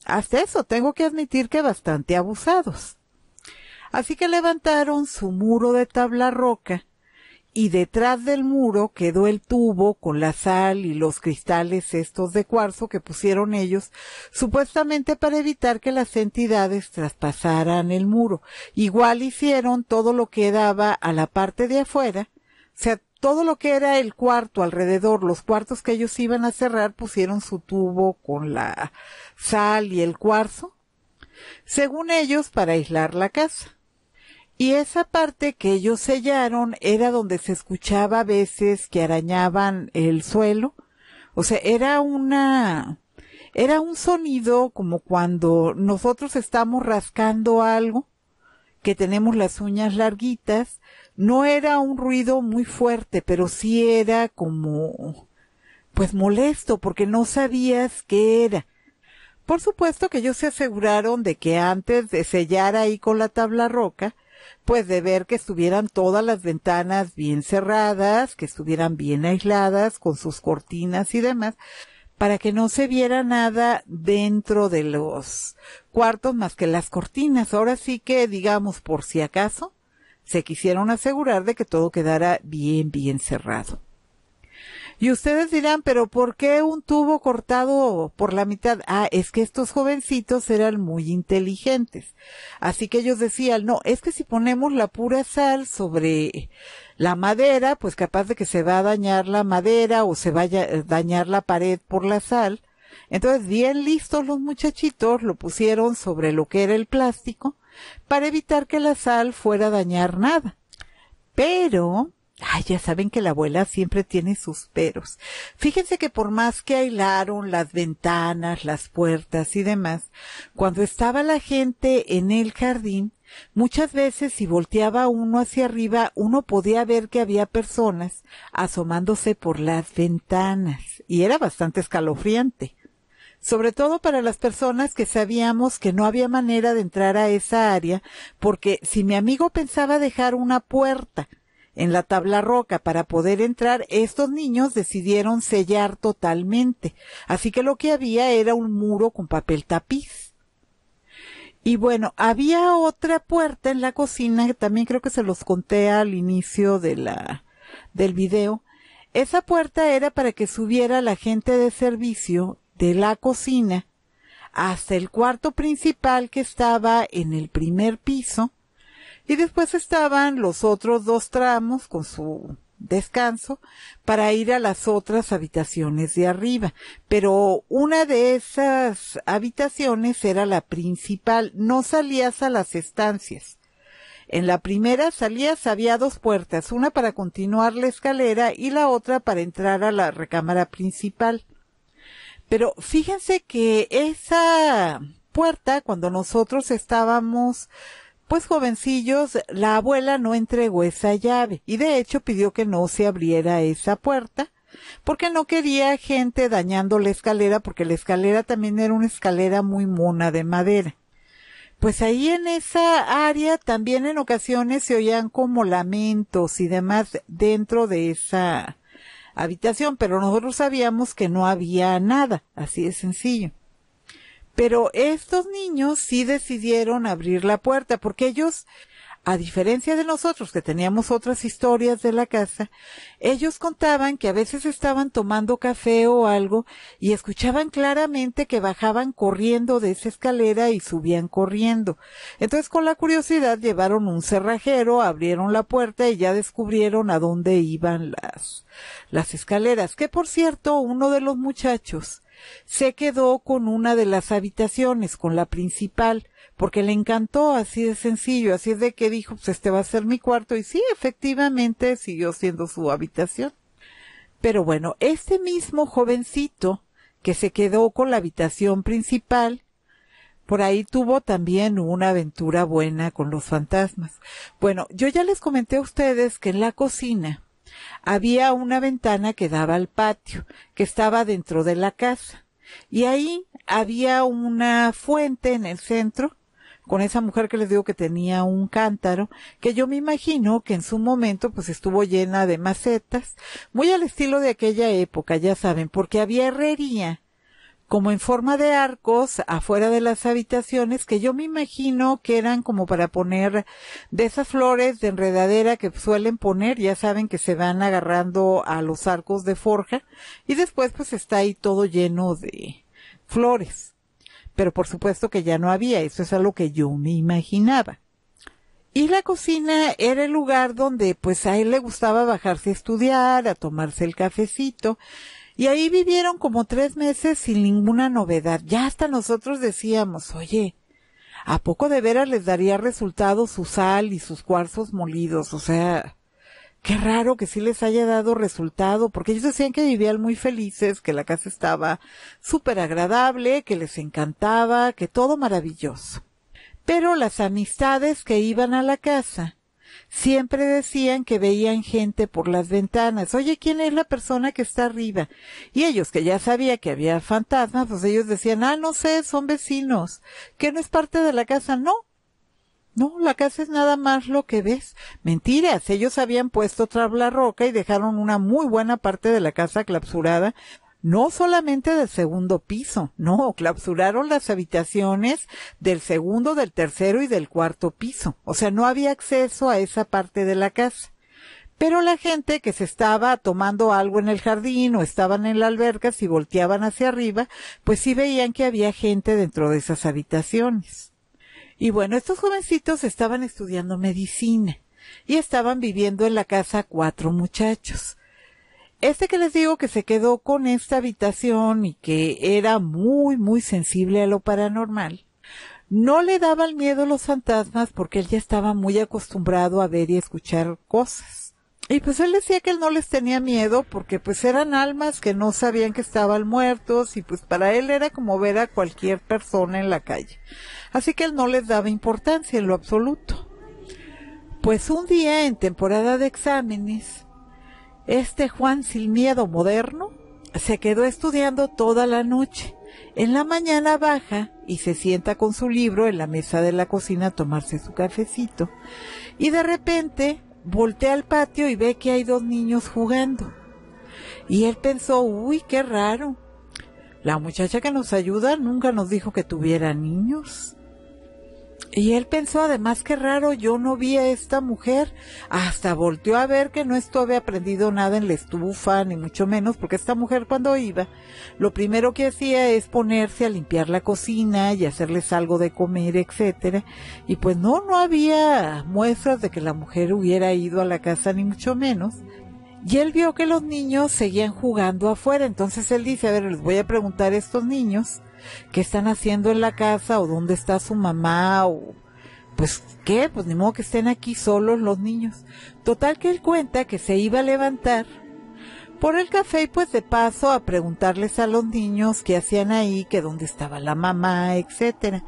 Hasta eso, tengo que admitir que bastante abusados. Así que levantaron su muro de tabla roca y detrás del muro quedó el tubo con la sal y los cristales estos de cuarzo que pusieron ellos, supuestamente para evitar que las entidades traspasaran el muro. Igual hicieron todo lo que daba a la parte de afuera, o sea, todo lo que era el cuarto alrededor, los cuartos que ellos iban a cerrar, pusieron su tubo con la sal y el cuarzo, según ellos, para aislar la casa. Y esa parte que ellos sellaron era donde se escuchaba a veces que arañaban el suelo. O sea, era una, era un sonido como cuando nosotros estamos rascando algo, que tenemos las uñas larguitas. No era un ruido muy fuerte, pero sí era como, pues molesto, porque no sabías qué era. Por supuesto que ellos se aseguraron de que antes de sellar ahí con la tabla roca, pues de ver que estuvieran todas las ventanas bien cerradas, que estuvieran bien aisladas con sus cortinas y demás, para que no se viera nada dentro de los cuartos más que las cortinas. Ahora sí que digamos por si acaso, se quisieron asegurar de que todo quedara bien, bien cerrado. Y ustedes dirán, pero ¿por qué un tubo cortado por la mitad? Ah, es que estos jovencitos eran muy inteligentes. Así que ellos decían, no, es que si ponemos la pura sal sobre la madera, pues capaz de que se va a dañar la madera o se vaya a dañar la pared por la sal. Entonces, bien listos los muchachitos, lo pusieron sobre lo que era el plástico para evitar que la sal fuera a dañar nada. Pero Ay, ya saben que la abuela siempre tiene sus peros. Fíjense que por más que aislaron las ventanas, las puertas y demás, cuando estaba la gente en el jardín, muchas veces si volteaba uno hacia arriba, uno podía ver que había personas asomándose por las ventanas, y era bastante escalofriante. Sobre todo para las personas que sabíamos que no había manera de entrar a esa área, porque si mi amigo pensaba dejar una puerta en la tabla roca para poder entrar, estos niños decidieron sellar totalmente. Así que lo que había era un muro con papel tapiz. Y bueno, había otra puerta en la cocina que también creo que se los conté al inicio de la, del video. Esa puerta era para que subiera la gente de servicio de la cocina hasta el cuarto principal que estaba en el primer piso y después estaban los otros dos tramos con su descanso para ir a las otras habitaciones de arriba. Pero una de esas habitaciones era la principal. No salías a las estancias. En la primera salías había dos puertas, una para continuar la escalera y la otra para entrar a la recámara principal. Pero fíjense que esa puerta, cuando nosotros estábamos pues jovencillos, la abuela no entregó esa llave y de hecho pidió que no se abriera esa puerta porque no quería gente dañando la escalera porque la escalera también era una escalera muy mona de madera. Pues ahí en esa área también en ocasiones se oían como lamentos y demás dentro de esa habitación, pero nosotros sabíamos que no había nada, así de sencillo. Pero estos niños sí decidieron abrir la puerta porque ellos, a diferencia de nosotros que teníamos otras historias de la casa, ellos contaban que a veces estaban tomando café o algo y escuchaban claramente que bajaban corriendo de esa escalera y subían corriendo. Entonces con la curiosidad llevaron un cerrajero, abrieron la puerta y ya descubrieron a dónde iban las, las escaleras. Que por cierto, uno de los muchachos, se quedó con una de las habitaciones, con la principal, porque le encantó, así de sencillo, así es de que dijo, pues este va a ser mi cuarto, y sí, efectivamente, siguió siendo su habitación. Pero bueno, este mismo jovencito que se quedó con la habitación principal, por ahí tuvo también una aventura buena con los fantasmas. Bueno, yo ya les comenté a ustedes que en la cocina había una ventana que daba al patio, que estaba dentro de la casa. Y ahí había una fuente en el centro, con esa mujer que les digo que tenía un cántaro, que yo me imagino que en su momento pues estuvo llena de macetas, muy al estilo de aquella época, ya saben, porque había herrería como en forma de arcos afuera de las habitaciones que yo me imagino que eran como para poner de esas flores de enredadera que suelen poner, ya saben que se van agarrando a los arcos de forja y después pues está ahí todo lleno de flores. Pero por supuesto que ya no había, eso es algo que yo me imaginaba. Y la cocina era el lugar donde pues a él le gustaba bajarse a estudiar, a tomarse el cafecito y ahí vivieron como tres meses sin ninguna novedad. Ya hasta nosotros decíamos, oye, ¿a poco de veras les daría resultado su sal y sus cuarzos molidos? O sea, qué raro que sí les haya dado resultado, porque ellos decían que vivían muy felices, que la casa estaba súper agradable, que les encantaba, que todo maravilloso. Pero las amistades que iban a la casa siempre decían que veían gente por las ventanas. Oye, ¿quién es la persona que está arriba? Y ellos, que ya sabía que había fantasmas, pues ellos decían, ah, no sé, son vecinos. ¿Que no es parte de la casa? No. No, la casa es nada más lo que ves. Mentiras, ellos habían puesto la roca y dejaron una muy buena parte de la casa clausurada no solamente del segundo piso, no, clausuraron las habitaciones del segundo, del tercero y del cuarto piso. O sea, no había acceso a esa parte de la casa. Pero la gente que se estaba tomando algo en el jardín o estaban en la alberca, si volteaban hacia arriba, pues sí veían que había gente dentro de esas habitaciones. Y bueno, estos jovencitos estaban estudiando medicina y estaban viviendo en la casa cuatro muchachos. Este que les digo que se quedó con esta habitación y que era muy, muy sensible a lo paranormal, no le daban miedo los fantasmas porque él ya estaba muy acostumbrado a ver y escuchar cosas. Y pues él decía que él no les tenía miedo porque pues eran almas que no sabían que estaban muertos y pues para él era como ver a cualquier persona en la calle. Así que él no les daba importancia en lo absoluto. Pues un día en temporada de exámenes, este Juan sin miedo moderno se quedó estudiando toda la noche. En la mañana baja y se sienta con su libro en la mesa de la cocina a tomarse su cafecito. Y de repente voltea al patio y ve que hay dos niños jugando. Y él pensó, uy, qué raro. La muchacha que nos ayuda nunca nos dijo que tuviera niños. Y él pensó además que raro, yo no vi a esta mujer, hasta volteó a ver que no había aprendido nada en la estufa, ni mucho menos, porque esta mujer cuando iba, lo primero que hacía es ponerse a limpiar la cocina y hacerles algo de comer, etcétera, y pues no, no había muestras de que la mujer hubiera ido a la casa, ni mucho menos. Y él vio que los niños seguían jugando afuera, entonces él dice, a ver, les voy a preguntar a estos niños qué están haciendo en la casa o dónde está su mamá o pues qué, pues ni modo que estén aquí solos los niños. Total que él cuenta que se iba a levantar por el café y pues de paso a preguntarles a los niños qué hacían ahí, que dónde estaba la mamá, etcétera.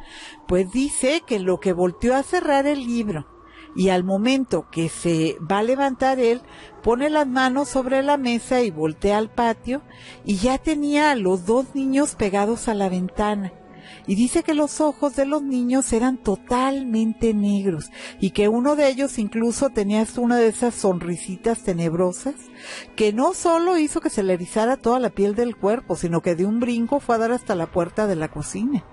Pues dice que lo que volteó a cerrar el libro y al momento que se va a levantar él, pone las manos sobre la mesa y voltea al patio y ya tenía a los dos niños pegados a la ventana. Y dice que los ojos de los niños eran totalmente negros y que uno de ellos incluso tenía una de esas sonrisitas tenebrosas que no solo hizo que se le erizara toda la piel del cuerpo, sino que de un brinco fue a dar hasta la puerta de la cocina.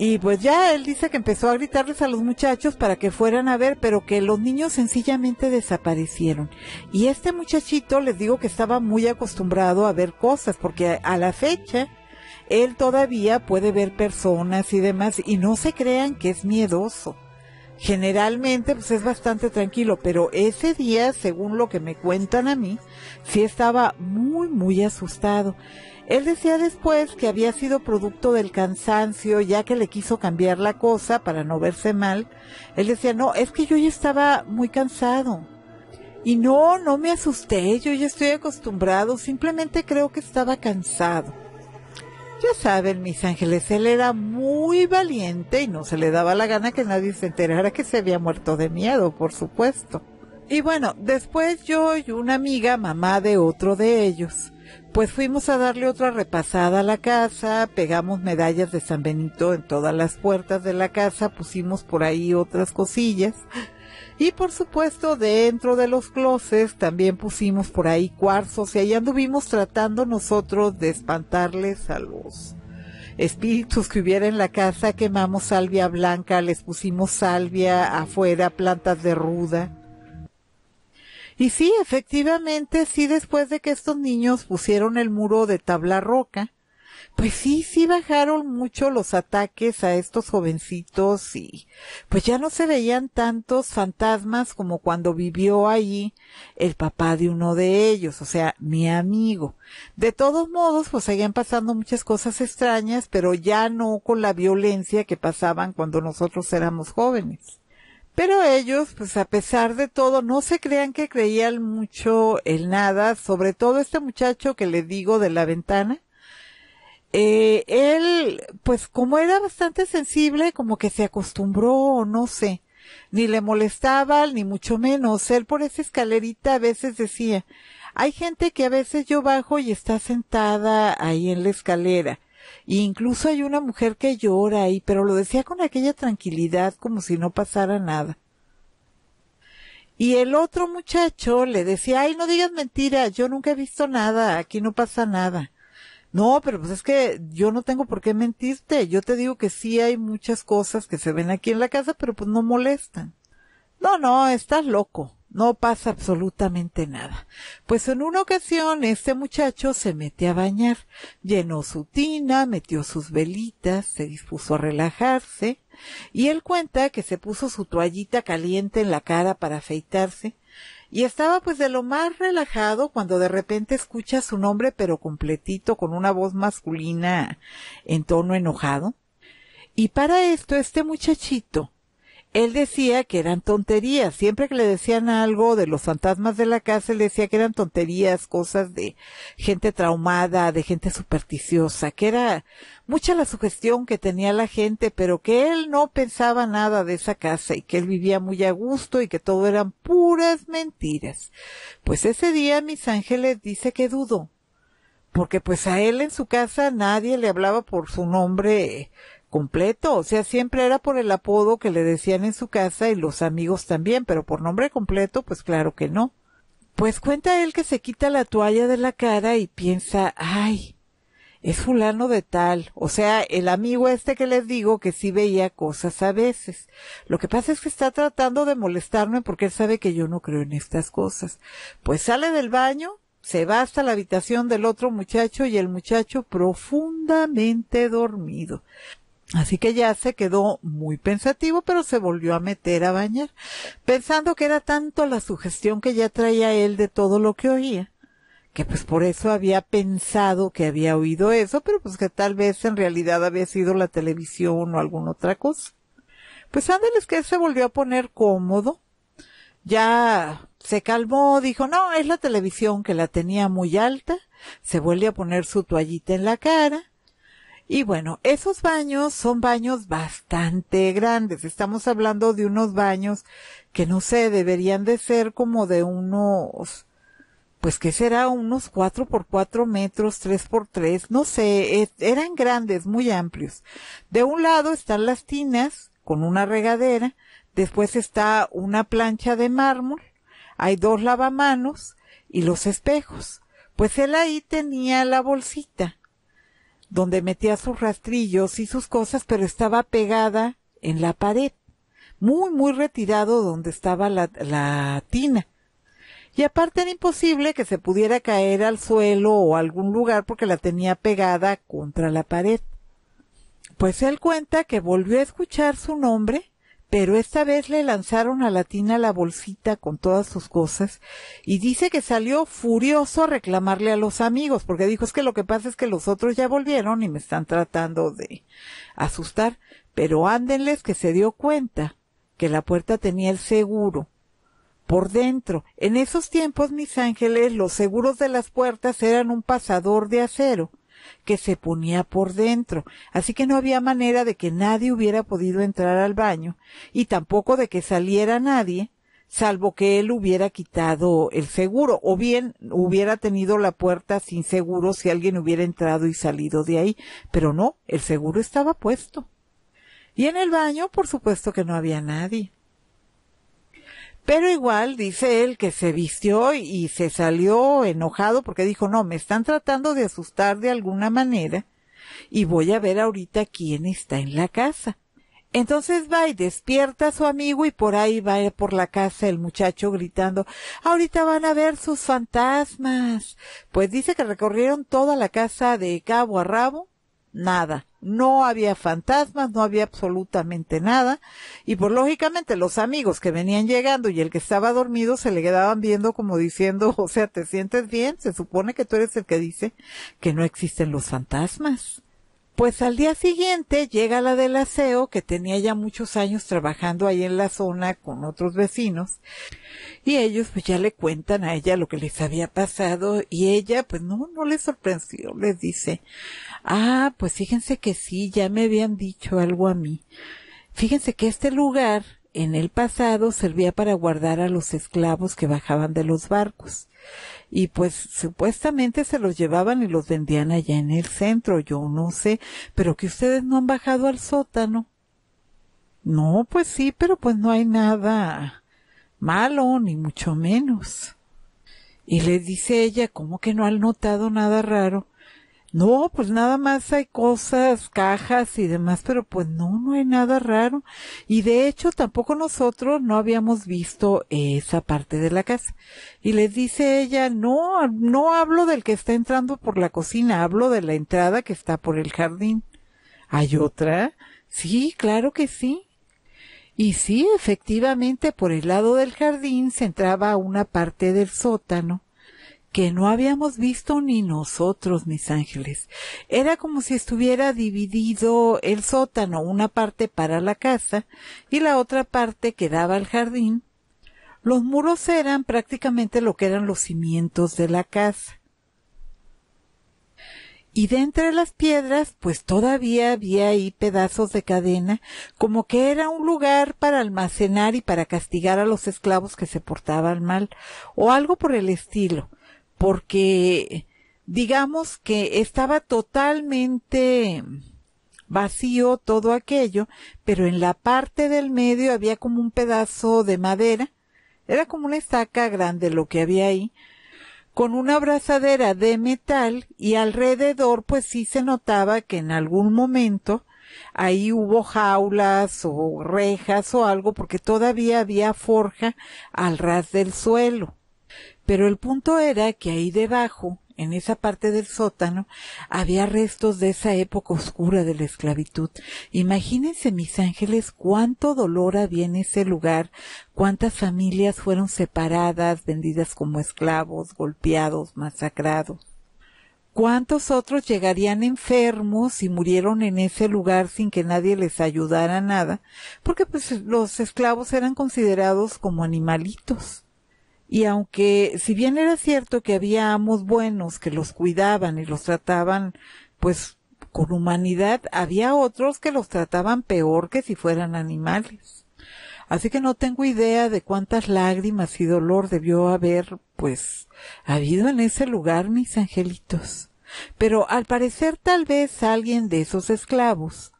Y pues ya él dice que empezó a gritarles a los muchachos para que fueran a ver, pero que los niños sencillamente desaparecieron. Y este muchachito les digo que estaba muy acostumbrado a ver cosas, porque a la fecha él todavía puede ver personas y demás, y no se crean que es miedoso. Generalmente pues es bastante tranquilo, pero ese día, según lo que me cuentan a mí, sí estaba muy, muy asustado. Él decía después que había sido producto del cansancio, ya que le quiso cambiar la cosa para no verse mal. Él decía, no, es que yo ya estaba muy cansado. Y no, no me asusté, yo ya estoy acostumbrado, simplemente creo que estaba cansado. Ya saben, mis ángeles, él era muy valiente y no se le daba la gana que nadie se enterara que se había muerto de miedo, por supuesto. Y bueno, después yo y una amiga, mamá de otro de ellos, pues fuimos a darle otra repasada a la casa, pegamos medallas de San Benito en todas las puertas de la casa, pusimos por ahí otras cosillas. Y por supuesto, dentro de los closets también pusimos por ahí cuarzos y ahí anduvimos tratando nosotros de espantarles a los espíritus que hubiera en la casa. Quemamos salvia blanca, les pusimos salvia afuera, plantas de ruda. Y sí, efectivamente, sí, después de que estos niños pusieron el muro de tabla roca, pues sí, sí bajaron mucho los ataques a estos jovencitos y pues ya no se veían tantos fantasmas como cuando vivió allí el papá de uno de ellos, o sea, mi amigo. De todos modos, pues seguían pasando muchas cosas extrañas, pero ya no con la violencia que pasaban cuando nosotros éramos jóvenes. Pero ellos, pues a pesar de todo, no se crean que creían mucho el nada, sobre todo este muchacho que le digo de la ventana. Eh, él, pues como era bastante sensible, como que se acostumbró o no sé, ni le molestaba, ni mucho menos. Él por esa escalerita a veces decía, hay gente que a veces yo bajo y está sentada ahí en la escalera incluso hay una mujer que llora ahí, pero lo decía con aquella tranquilidad como si no pasara nada. Y el otro muchacho le decía, ay, no digas mentiras, yo nunca he visto nada, aquí no pasa nada. No, pero pues es que yo no tengo por qué mentirte, yo te digo que sí hay muchas cosas que se ven aquí en la casa, pero pues no molestan. No, no, estás loco. No pasa absolutamente nada. Pues en una ocasión este muchacho se mete a bañar, llenó su tina, metió sus velitas, se dispuso a relajarse, y él cuenta que se puso su toallita caliente en la cara para afeitarse, y estaba pues de lo más relajado cuando de repente escucha su nombre pero completito con una voz masculina en tono enojado. Y para esto este muchachito él decía que eran tonterías. Siempre que le decían algo de los fantasmas de la casa, él decía que eran tonterías, cosas de gente traumada, de gente supersticiosa, que era mucha la sugestión que tenía la gente, pero que él no pensaba nada de esa casa y que él vivía muy a gusto y que todo eran puras mentiras. Pues ese día mis ángeles dice que dudó porque pues a él en su casa nadie le hablaba por su nombre completo, o sea, siempre era por el apodo que le decían en su casa y los amigos también, pero por nombre completo, pues claro que no. Pues cuenta él que se quita la toalla de la cara y piensa, ay, es fulano de tal, o sea, el amigo este que les digo que sí veía cosas a veces. Lo que pasa es que está tratando de molestarme porque él sabe que yo no creo en estas cosas. Pues sale del baño, se va hasta la habitación del otro muchacho y el muchacho profundamente dormido. Así que ya se quedó muy pensativo, pero se volvió a meter a bañar, pensando que era tanto la sugestión que ya traía él de todo lo que oía, que pues por eso había pensado que había oído eso, pero pues que tal vez en realidad había sido la televisión o alguna otra cosa. Pues ándeles que se volvió a poner cómodo, ya se calmó, dijo, no, es la televisión que la tenía muy alta, se vuelve a poner su toallita en la cara, y bueno, esos baños son baños bastante grandes. Estamos hablando de unos baños que no sé, deberían de ser como de unos, pues que será unos cuatro por cuatro metros, tres por tres, no sé, eran grandes, muy amplios. De un lado están las tinas con una regadera, después está una plancha de mármol, hay dos lavamanos y los espejos. Pues él ahí tenía la bolsita donde metía sus rastrillos y sus cosas, pero estaba pegada en la pared, muy, muy retirado donde estaba la, la tina. Y aparte era imposible que se pudiera caer al suelo o algún lugar porque la tenía pegada contra la pared. Pues él cuenta que volvió a escuchar su nombre pero esta vez le lanzaron a la tina la bolsita con todas sus cosas y dice que salió furioso a reclamarle a los amigos porque dijo es que lo que pasa es que los otros ya volvieron y me están tratando de asustar, pero ándenles que se dio cuenta que la puerta tenía el seguro por dentro. En esos tiempos, mis ángeles, los seguros de las puertas eran un pasador de acero que se ponía por dentro, así que no había manera de que nadie hubiera podido entrar al baño y tampoco de que saliera nadie, salvo que él hubiera quitado el seguro o bien hubiera tenido la puerta sin seguro si alguien hubiera entrado y salido de ahí, pero no, el seguro estaba puesto. Y en el baño, por supuesto que no había nadie. Pero igual dice él que se vistió y se salió enojado porque dijo, no, me están tratando de asustar de alguna manera y voy a ver ahorita quién está en la casa. Entonces va y despierta a su amigo y por ahí va por la casa el muchacho gritando, ahorita van a ver sus fantasmas. Pues dice que recorrieron toda la casa de cabo a rabo, nada. No había fantasmas, no había absolutamente nada. Y por pues, lógicamente los amigos que venían llegando y el que estaba dormido se le quedaban viendo como diciendo, o sea, ¿te sientes bien? Se supone que tú eres el que dice que no existen los fantasmas. Pues al día siguiente llega la del aseo, que tenía ya muchos años trabajando ahí en la zona con otros vecinos, y ellos pues ya le cuentan a ella lo que les había pasado, y ella pues no, no les sorprendió, les dice, ah, pues fíjense que sí, ya me habían dicho algo a mí. Fíjense que este lugar en el pasado servía para guardar a los esclavos que bajaban de los barcos. Y pues supuestamente se los llevaban y los vendían allá en el centro, yo no sé, pero que ustedes no han bajado al sótano. No, pues sí, pero pues no hay nada malo, ni mucho menos. Y le dice ella, ¿cómo que no han notado nada raro? No, pues nada más hay cosas, cajas y demás, pero pues no, no hay nada raro. Y de hecho tampoco nosotros no habíamos visto esa parte de la casa. Y les dice ella, no, no hablo del que está entrando por la cocina, hablo de la entrada que está por el jardín. ¿Hay otra? Sí, claro que sí. Y sí, efectivamente, por el lado del jardín se entraba una parte del sótano que no habíamos visto ni nosotros, mis ángeles. Era como si estuviera dividido el sótano, una parte para la casa y la otra parte que daba al jardín. Los muros eran prácticamente lo que eran los cimientos de la casa. Y de entre las piedras, pues todavía había ahí pedazos de cadena, como que era un lugar para almacenar y para castigar a los esclavos que se portaban mal, o algo por el estilo porque digamos que estaba totalmente vacío todo aquello, pero en la parte del medio había como un pedazo de madera, era como una estaca grande lo que había ahí, con una abrazadera de metal y alrededor pues sí se notaba que en algún momento ahí hubo jaulas o rejas o algo porque todavía había forja al ras del suelo. Pero el punto era que ahí debajo, en esa parte del sótano, había restos de esa época oscura de la esclavitud. Imagínense, mis ángeles, cuánto dolor había en ese lugar, cuántas familias fueron separadas, vendidas como esclavos, golpeados, masacrados. ¿Cuántos otros llegarían enfermos y murieron en ese lugar sin que nadie les ayudara nada? Porque pues los esclavos eran considerados como animalitos. Y aunque, si bien era cierto que había amos buenos que los cuidaban y los trataban, pues, con humanidad, había otros que los trataban peor que si fueran animales. Así que no tengo idea de cuántas lágrimas y dolor debió haber, pues, habido en ese lugar, mis angelitos. Pero al parecer tal vez alguien de esos esclavos,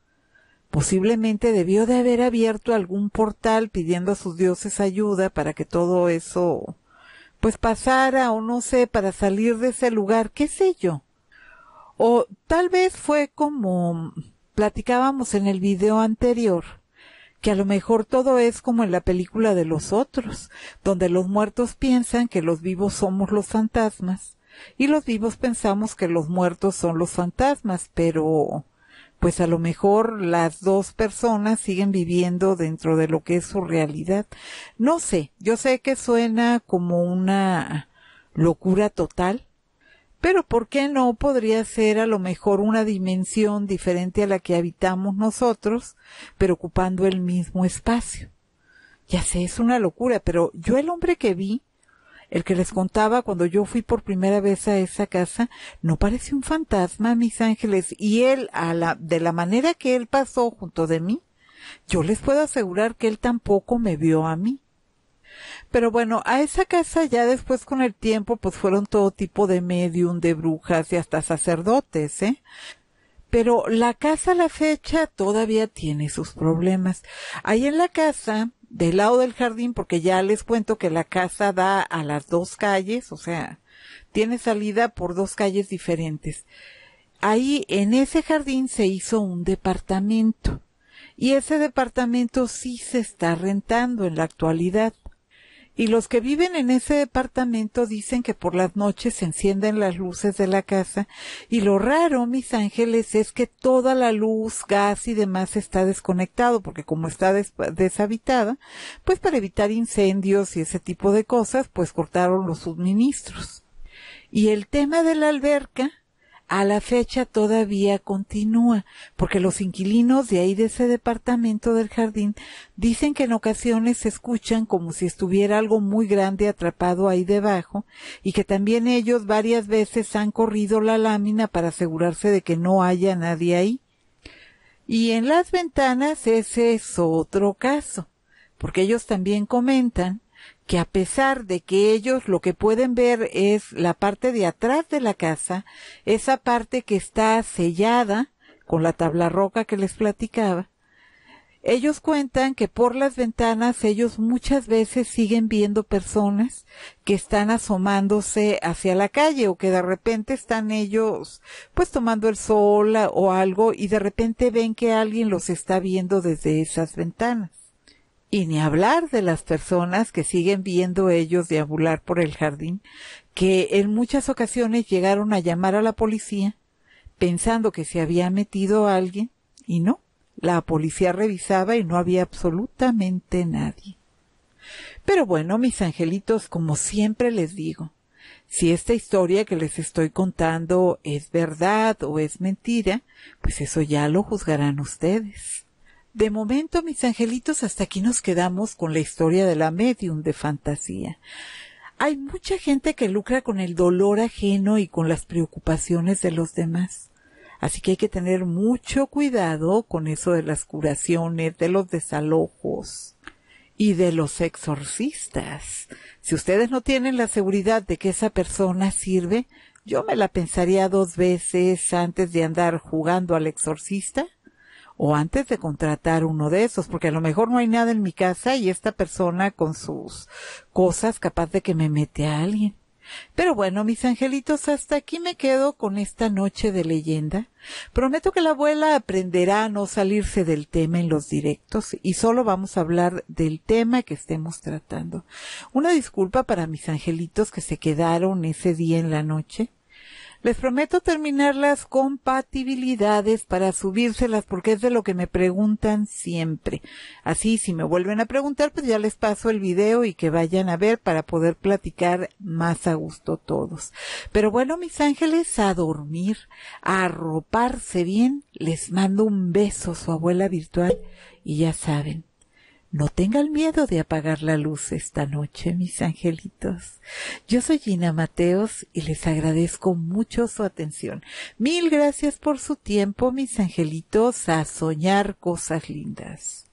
posiblemente debió de haber abierto algún portal pidiendo a sus dioses ayuda para que todo eso pues pasara o no sé, para salir de ese lugar, qué sé yo. O tal vez fue como platicábamos en el video anterior, que a lo mejor todo es como en la película de los otros, donde los muertos piensan que los vivos somos los fantasmas y los vivos pensamos que los muertos son los fantasmas, pero pues a lo mejor las dos personas siguen viviendo dentro de lo que es su realidad. No sé, yo sé que suena como una locura total, pero ¿por qué no podría ser a lo mejor una dimensión diferente a la que habitamos nosotros, pero ocupando el mismo espacio? Ya sé, es una locura, pero yo el hombre que vi el que les contaba cuando yo fui por primera vez a esa casa, no parece un fantasma, mis ángeles, y él, a la, de la manera que él pasó junto de mí, yo les puedo asegurar que él tampoco me vio a mí. Pero bueno, a esa casa ya después con el tiempo pues fueron todo tipo de medium, de brujas y hasta sacerdotes, ¿eh? Pero la casa a la fecha todavía tiene sus problemas. Ahí en la casa del lado del jardín, porque ya les cuento que la casa da a las dos calles, o sea, tiene salida por dos calles diferentes. Ahí en ese jardín se hizo un departamento y ese departamento sí se está rentando en la actualidad. Y los que viven en ese departamento dicen que por las noches se encienden las luces de la casa y lo raro, mis ángeles, es que toda la luz, gas y demás está desconectado porque como está deshabitada, pues para evitar incendios y ese tipo de cosas, pues cortaron los suministros. Y el tema de la alberca, a la fecha todavía continúa, porque los inquilinos de ahí de ese departamento del jardín dicen que en ocasiones se escuchan como si estuviera algo muy grande atrapado ahí debajo y que también ellos varias veces han corrido la lámina para asegurarse de que no haya nadie ahí. Y en las ventanas ese es otro caso, porque ellos también comentan que a pesar de que ellos lo que pueden ver es la parte de atrás de la casa, esa parte que está sellada con la tabla roca que les platicaba, ellos cuentan que por las ventanas ellos muchas veces siguen viendo personas que están asomándose hacia la calle o que de repente están ellos pues tomando el sol o algo y de repente ven que alguien los está viendo desde esas ventanas. Y ni hablar de las personas que siguen viendo ellos deambular por el jardín, que en muchas ocasiones llegaron a llamar a la policía pensando que se había metido alguien y no, la policía revisaba y no había absolutamente nadie. Pero bueno, mis angelitos, como siempre les digo, si esta historia que les estoy contando es verdad o es mentira, pues eso ya lo juzgarán ustedes. De momento, mis angelitos, hasta aquí nos quedamos con la historia de la medium de fantasía. Hay mucha gente que lucra con el dolor ajeno y con las preocupaciones de los demás. Así que hay que tener mucho cuidado con eso de las curaciones, de los desalojos y de los exorcistas. Si ustedes no tienen la seguridad de que esa persona sirve, yo me la pensaría dos veces antes de andar jugando al exorcista o antes de contratar uno de esos, porque a lo mejor no hay nada en mi casa y esta persona con sus cosas capaz de que me mete a alguien. Pero bueno, mis angelitos, hasta aquí me quedo con esta noche de leyenda. Prometo que la abuela aprenderá a no salirse del tema en los directos y solo vamos a hablar del tema que estemos tratando. Una disculpa para mis angelitos que se quedaron ese día en la noche. Les prometo terminar las compatibilidades para subírselas porque es de lo que me preguntan siempre. Así, si me vuelven a preguntar, pues ya les paso el video y que vayan a ver para poder platicar más a gusto todos. Pero bueno, mis ángeles, a dormir, a arroparse bien. Les mando un beso, su abuela virtual, y ya saben, no tengan miedo de apagar la luz esta noche, mis angelitos. Yo soy Gina Mateos y les agradezco mucho su atención. Mil gracias por su tiempo, mis angelitos, a soñar cosas lindas.